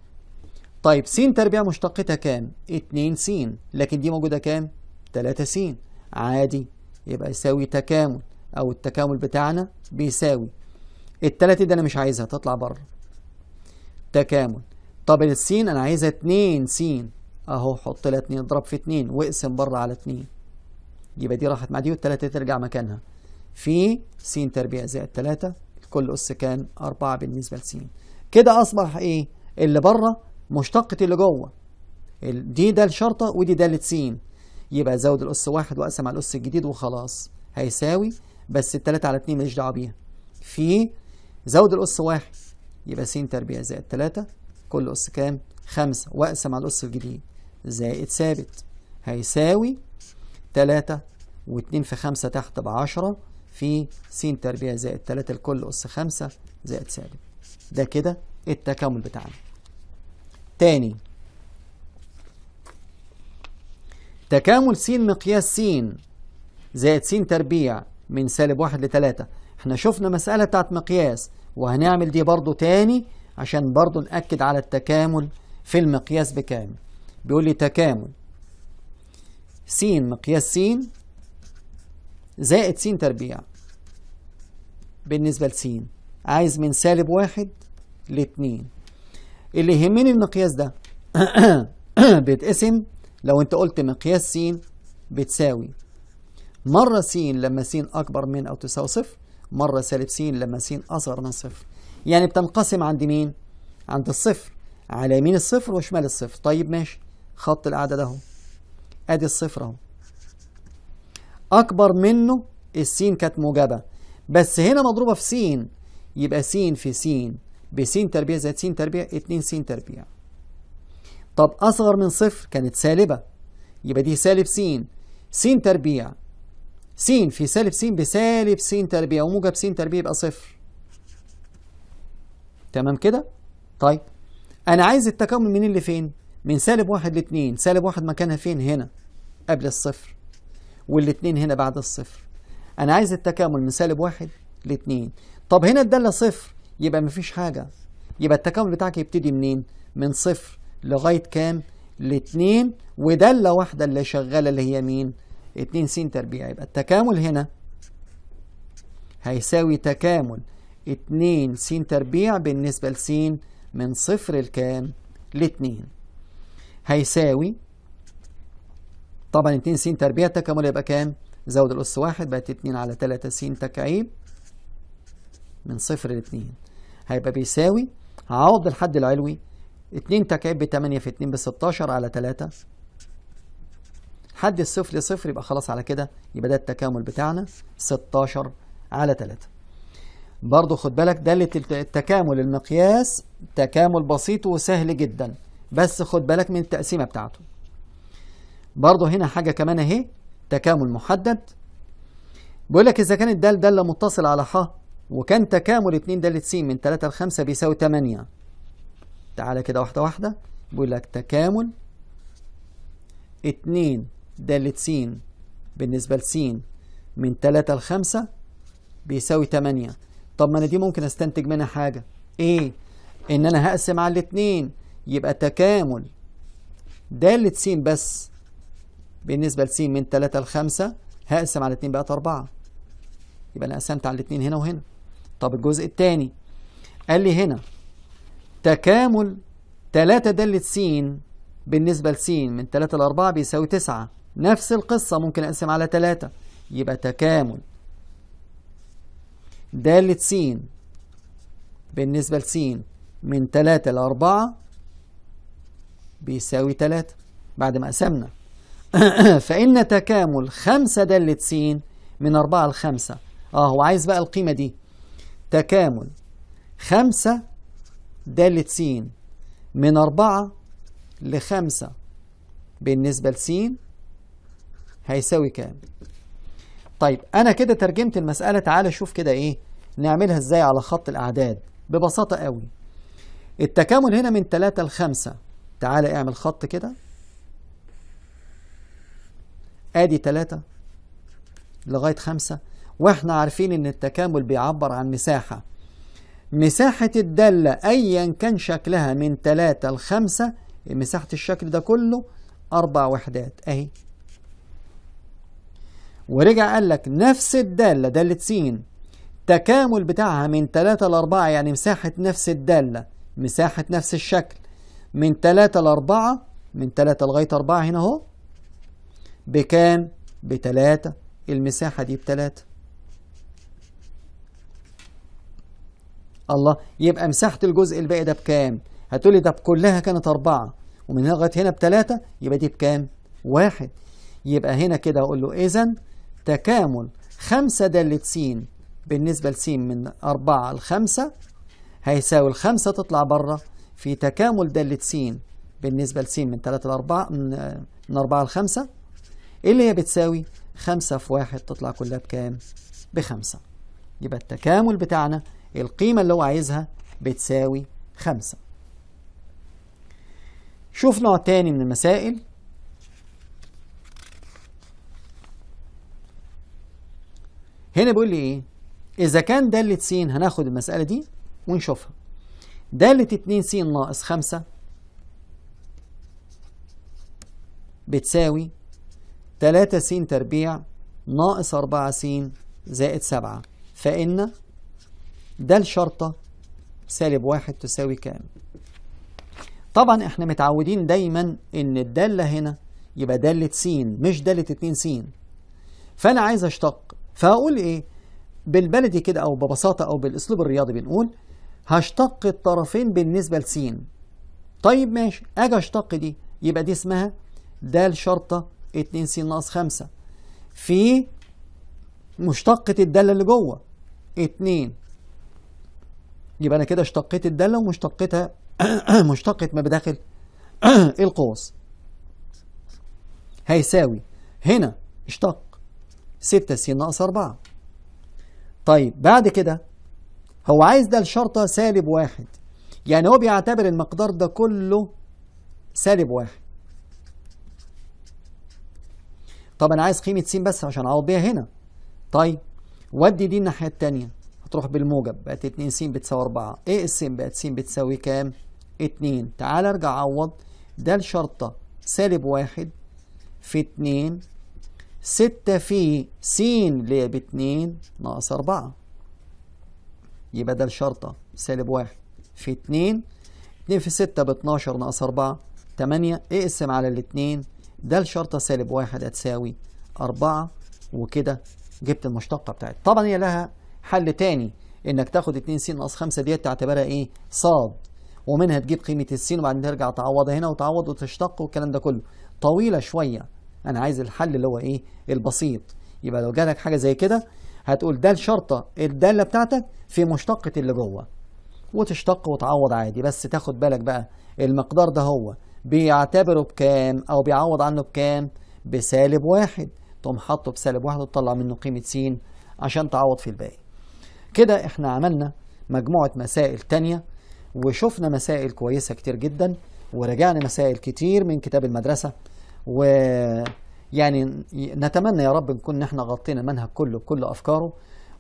طيب س تربيع مشتقتها كام 2 س لكن دي موجودة كام 3 س عادي يبقى يساوي تكامل أو التكامل بتاعنا بيساوي التلاتة دي انا مش عايزها تطلع بره تكامل طب السين انا عايزها اتنين سين اهو حط لها اتنين اضرب في اتنين واقسم بره على اتنين يبقى دي راحت مع دي والتلاتة ترجع مكانها في سين تربيع زائد تلاتة كل أس كان أربعة بالنسبة لسين كده أصبح إيه اللي بره مشتقة اللي جوه دي ده الشرطة ودي ده سين يبقى زود الأس واحد وأقسم على الأس الجديد وخلاص هيساوي بس التلاتة على اتنين ماليش دعوة بيها في زود الأس واحد يبقى س تربيع زائد تلاتة كل أس كام؟ خمسة وأقسم على الأس الجديد زائد ثابت هيساوي تلاتة واتنين في خمسة تحت بعشرة في س تربيع زائد تلاتة لكل أس خمسة زائد ثابت ده كده التكامل بتاعنا تاني تكامل س مقياس س زائد س تربيع من سالب واحد لتلاتة احنا شفنا مسألة بتاعت مقياس وهنعمل دي برضو تاني عشان برضو نأكد على التكامل في المقياس بكامل بيقول لي تكامل س مقياس س زائد س تربيع بالنسبة لس عايز من سالب واحد لاتنين اللي يهمني المقياس ده بيتقسم لو انت قلت مقياس س بتساوي مرة س لما س أكبر من أو تساوي صفر مرة سالب س لما س أصغر من صفر يعني بتنقسم عند مين؟ عند الصفر على يمين الصفر وشمال الصفر طيب ماشي خط القاعده ده اهو ادي الصفر اهو اكبر منه السين كانت موجبة بس هنا مضروبة في سين يبقى سين في سين بسين تربيع زائد سين تربيع 2 سين تربيع طب اصغر من صفر كانت سالبة يبقى دي سالب سين سين تربيع س في سالب س بسالب س تربيع وموجب س تربيع يبقى صفر تمام كده طيب انا عايز التكامل من اللي فين من سالب واحد لاتنين سالب واحد مكانها فين هنا قبل الصفر والاتنين هنا بعد الصفر انا عايز التكامل من سالب واحد لاتنين طب هنا الدالة صفر يبقى مفيش حاجة يبقى التكامل بتاعك يبتدي منين من صفر لغاية كام لاتنين ودالة واحدة اللي شغالة اللي هي مين 2 س تربيع يبقى التكامل هنا هيساوي تكامل 2 س تربيع بالنسبة س من صفر لكام 2 هيساوي طبعا 2 س تربيع تكامل يبقى كام زود الأس واحد بقت 2 على 3 س تكعيب من صفر 2 هيبقى بيساوي عوض الحد العلوي 2 تكعيب ب 8 في 2 ب 16 على 3 حد الصفر صفر يبقى خلاص على كده يبقى ده التكامل بتاعنا 16 على 3 برضو خد بالك دالة التكامل المقياس تكامل بسيط وسهل جدا بس خد بالك من التقسيمة بتاعته برضو هنا حاجة كمان اهي تكامل محدد بيقول لك إذا كانت دال دالة متصلة على ح وكان تكامل 2 دالة س من 3 ل 5 بيساوي 8 تعالى كده واحدة واحدة بيقول لك تكامل 2 دالة س بالنسبة لس من 3 لخمسة بيساوي 8 طب ما أنا دي ممكن أستنتج منها حاجة إيه؟ إن أنا هقسم على الاتنين يبقى تكامل دالة س بس بالنسبة لس من 3 لخمسة هقسم على الاتنين بقت 4 يبقى أنا قسمت على الاتنين هنا وهنا طب الجزء التاني قال لي هنا تكامل 3 دالة س بالنسبة لس من 3 ل 4 بيساوي 9 نفس القصة ممكن أقسم على تلاتة يبقى تكامل دالة س بالنسبة لس من تلاتة لأربعة بيساوي تلاتة بعد ما قسمنا فإن تكامل خمسة دالة س من أربعة لخمسة اه هو عايز بقى القيمة دي تكامل خمسة دالة س من أربعة لخمسة بالنسبة لسين هيساوي كام طيب انا كده ترجمت المساله تعالى شوف كده ايه نعملها ازاي على خط الاعداد ببساطه قوي التكامل هنا من 3 ل 5 تعالى اعمل خط كده ادي 3 لغايه 5 واحنا عارفين ان التكامل بيعبر عن مساحه مساحه الداله ايا كان شكلها من 3 ل 5 مساحه الشكل ده كله اربع وحدات اهي ورجع قال لك نفس الدالة دالة س تكامل بتاعها من 3 ل 4 يعني مساحة نفس الدالة مساحة نفس الشكل من 3 ل 4 من 3 لغاية 4 هنا اهو بكام؟ بتلاتة المساحة دي بتلاتة الله يبقى مساحة الجزء الباقي ده بكام؟ هتقولي ده كلها كانت 4 ومن هنا لغاية هنا بتلاتة يبقى دي بكام؟ واحد يبقى هنا كده أقول له إذا تكامل خمسة دالة س بالنسبة لسين من أربعة لخمسة هيساوي الخمسة تطلع برة في تكامل دالة س بالنسبة لسين من ثلاثة لأربعة من, من أربعة لخمسة اللي هي بتساوي خمسة في واحد تطلع كلها بكام؟ بخمسة يبقى التكامل بتاعنا القيمة اللي هو عايزها بتساوي خمسة شوف نوع تاني من المسائل هنا بيقول لي ايه اذا كان داله س هناخد المساله دي ونشوفها داله 2 س ناقص 5 بتساوي 3 س تربيع ناقص 4 س زائد 7 فإن ده الشرطة سالب واحد تساوي كام طبعا احنا متعودين دايما ان الدالة هنا يبقى دالة س مش دالة 2 س فأنا عايز اشتق فأقول إيه بالبلدي كده أو ببساطة أو بالأسلوب الرياضي بنقول هشتق الطرفين بالنسبة لسين طيب ماشي أجي أشتق دي يبقى دي اسمها د شرطة 2 س ناقص 5 في مشتقة الدالة اللي جوه 2 يبقى أنا كده اشتقيت الدالة ومشتقتها مشتقة ما بداخل القوس هيساوي هنا اشتق 6 س ناقص 4 طيب بعد كده هو عايز ده الشرطة سالب واحد يعني هو بيعتبر المقدار ده كله سالب واحد طب أنا عايز قيمة س بس عشان أعوض بيها هنا طيب ودي دي الناحية الثانيه هتروح بالموجب بقت 2 س بتساوي 4 ايه الس بقت س بتساوي كام؟ 2 تعال ارجع عوض ده الشرطة سالب واحد في 2 ستة في سين اللي باتنين ناقص أربعة يبقى ده الشرطة سالب واحد في اتنين اتنين في ستة باتناشر ناقص أربعة تمانية اقسم على الاتنين ده الشرطة سالب واحد هتساوي أربعة وكده جبت المشتقة بتاعت طبعا هي لها حل تاني انك تاخد اتنين سين ناقص خمسة ديت تعتبرها ايه صاد ومنها تجيب قيمه السين وبعدين ترجع تعوضها هنا وتعوض وتشتق والكلام ده كله طويله شويه انا عايز الحل اللي هو ايه البسيط يبقى لو جالك حاجه زي كده هتقول ده الشرطه الداله بتاعتك في مشتقه اللي جوه وتشتق وتعوض عادي بس تاخد بالك بقى المقدار ده هو بيعتبره بكام او بيعوض عنه بكام بسالب واحد تقوم حاطه بسالب واحد وتطلع منه قيمه س عشان تعوض في الباقي كده احنا عملنا مجموعه مسائل تانية وشفنا مسائل كويسه كتير جدا وراجعنا مسائل كتير من كتاب المدرسه و يعني نتمنى يا رب نكون نحن غطينا المنهج كله بكل افكاره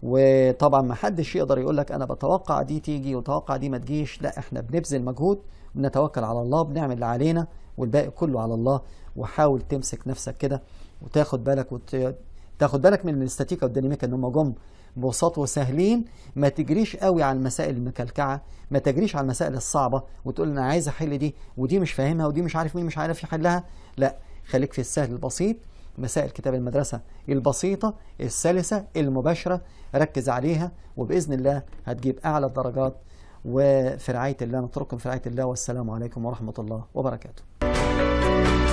وطبعا ما حدش يقدر يقول لك انا بتوقع دي تيجي وتوقع دي ما تجيش لا احنا بنبذل مجهود بنتوكل على الله بنعمل اللي علينا والباقي كله على الله وحاول تمسك نفسك كده وتاخد بالك وتاخد تاخد بالك من الاستاتيكا والديناميكا ان هم جم بساط وسهلين ما تجريش قوي على المسائل المكلكعه ما تجريش على المسائل الصعبه وتقول انا عايز احل دي ودي مش فاهمها ودي مش عارف مين مش عارف يحلها لا خليك في السهل البسيط مسائل كتاب المدرسة البسيطة السلسة المباشرة ركز عليها وبإذن الله هتجيب أعلى الدرجات وفي رعاية الله نترككم في رعاية الله والسلام عليكم ورحمة الله وبركاته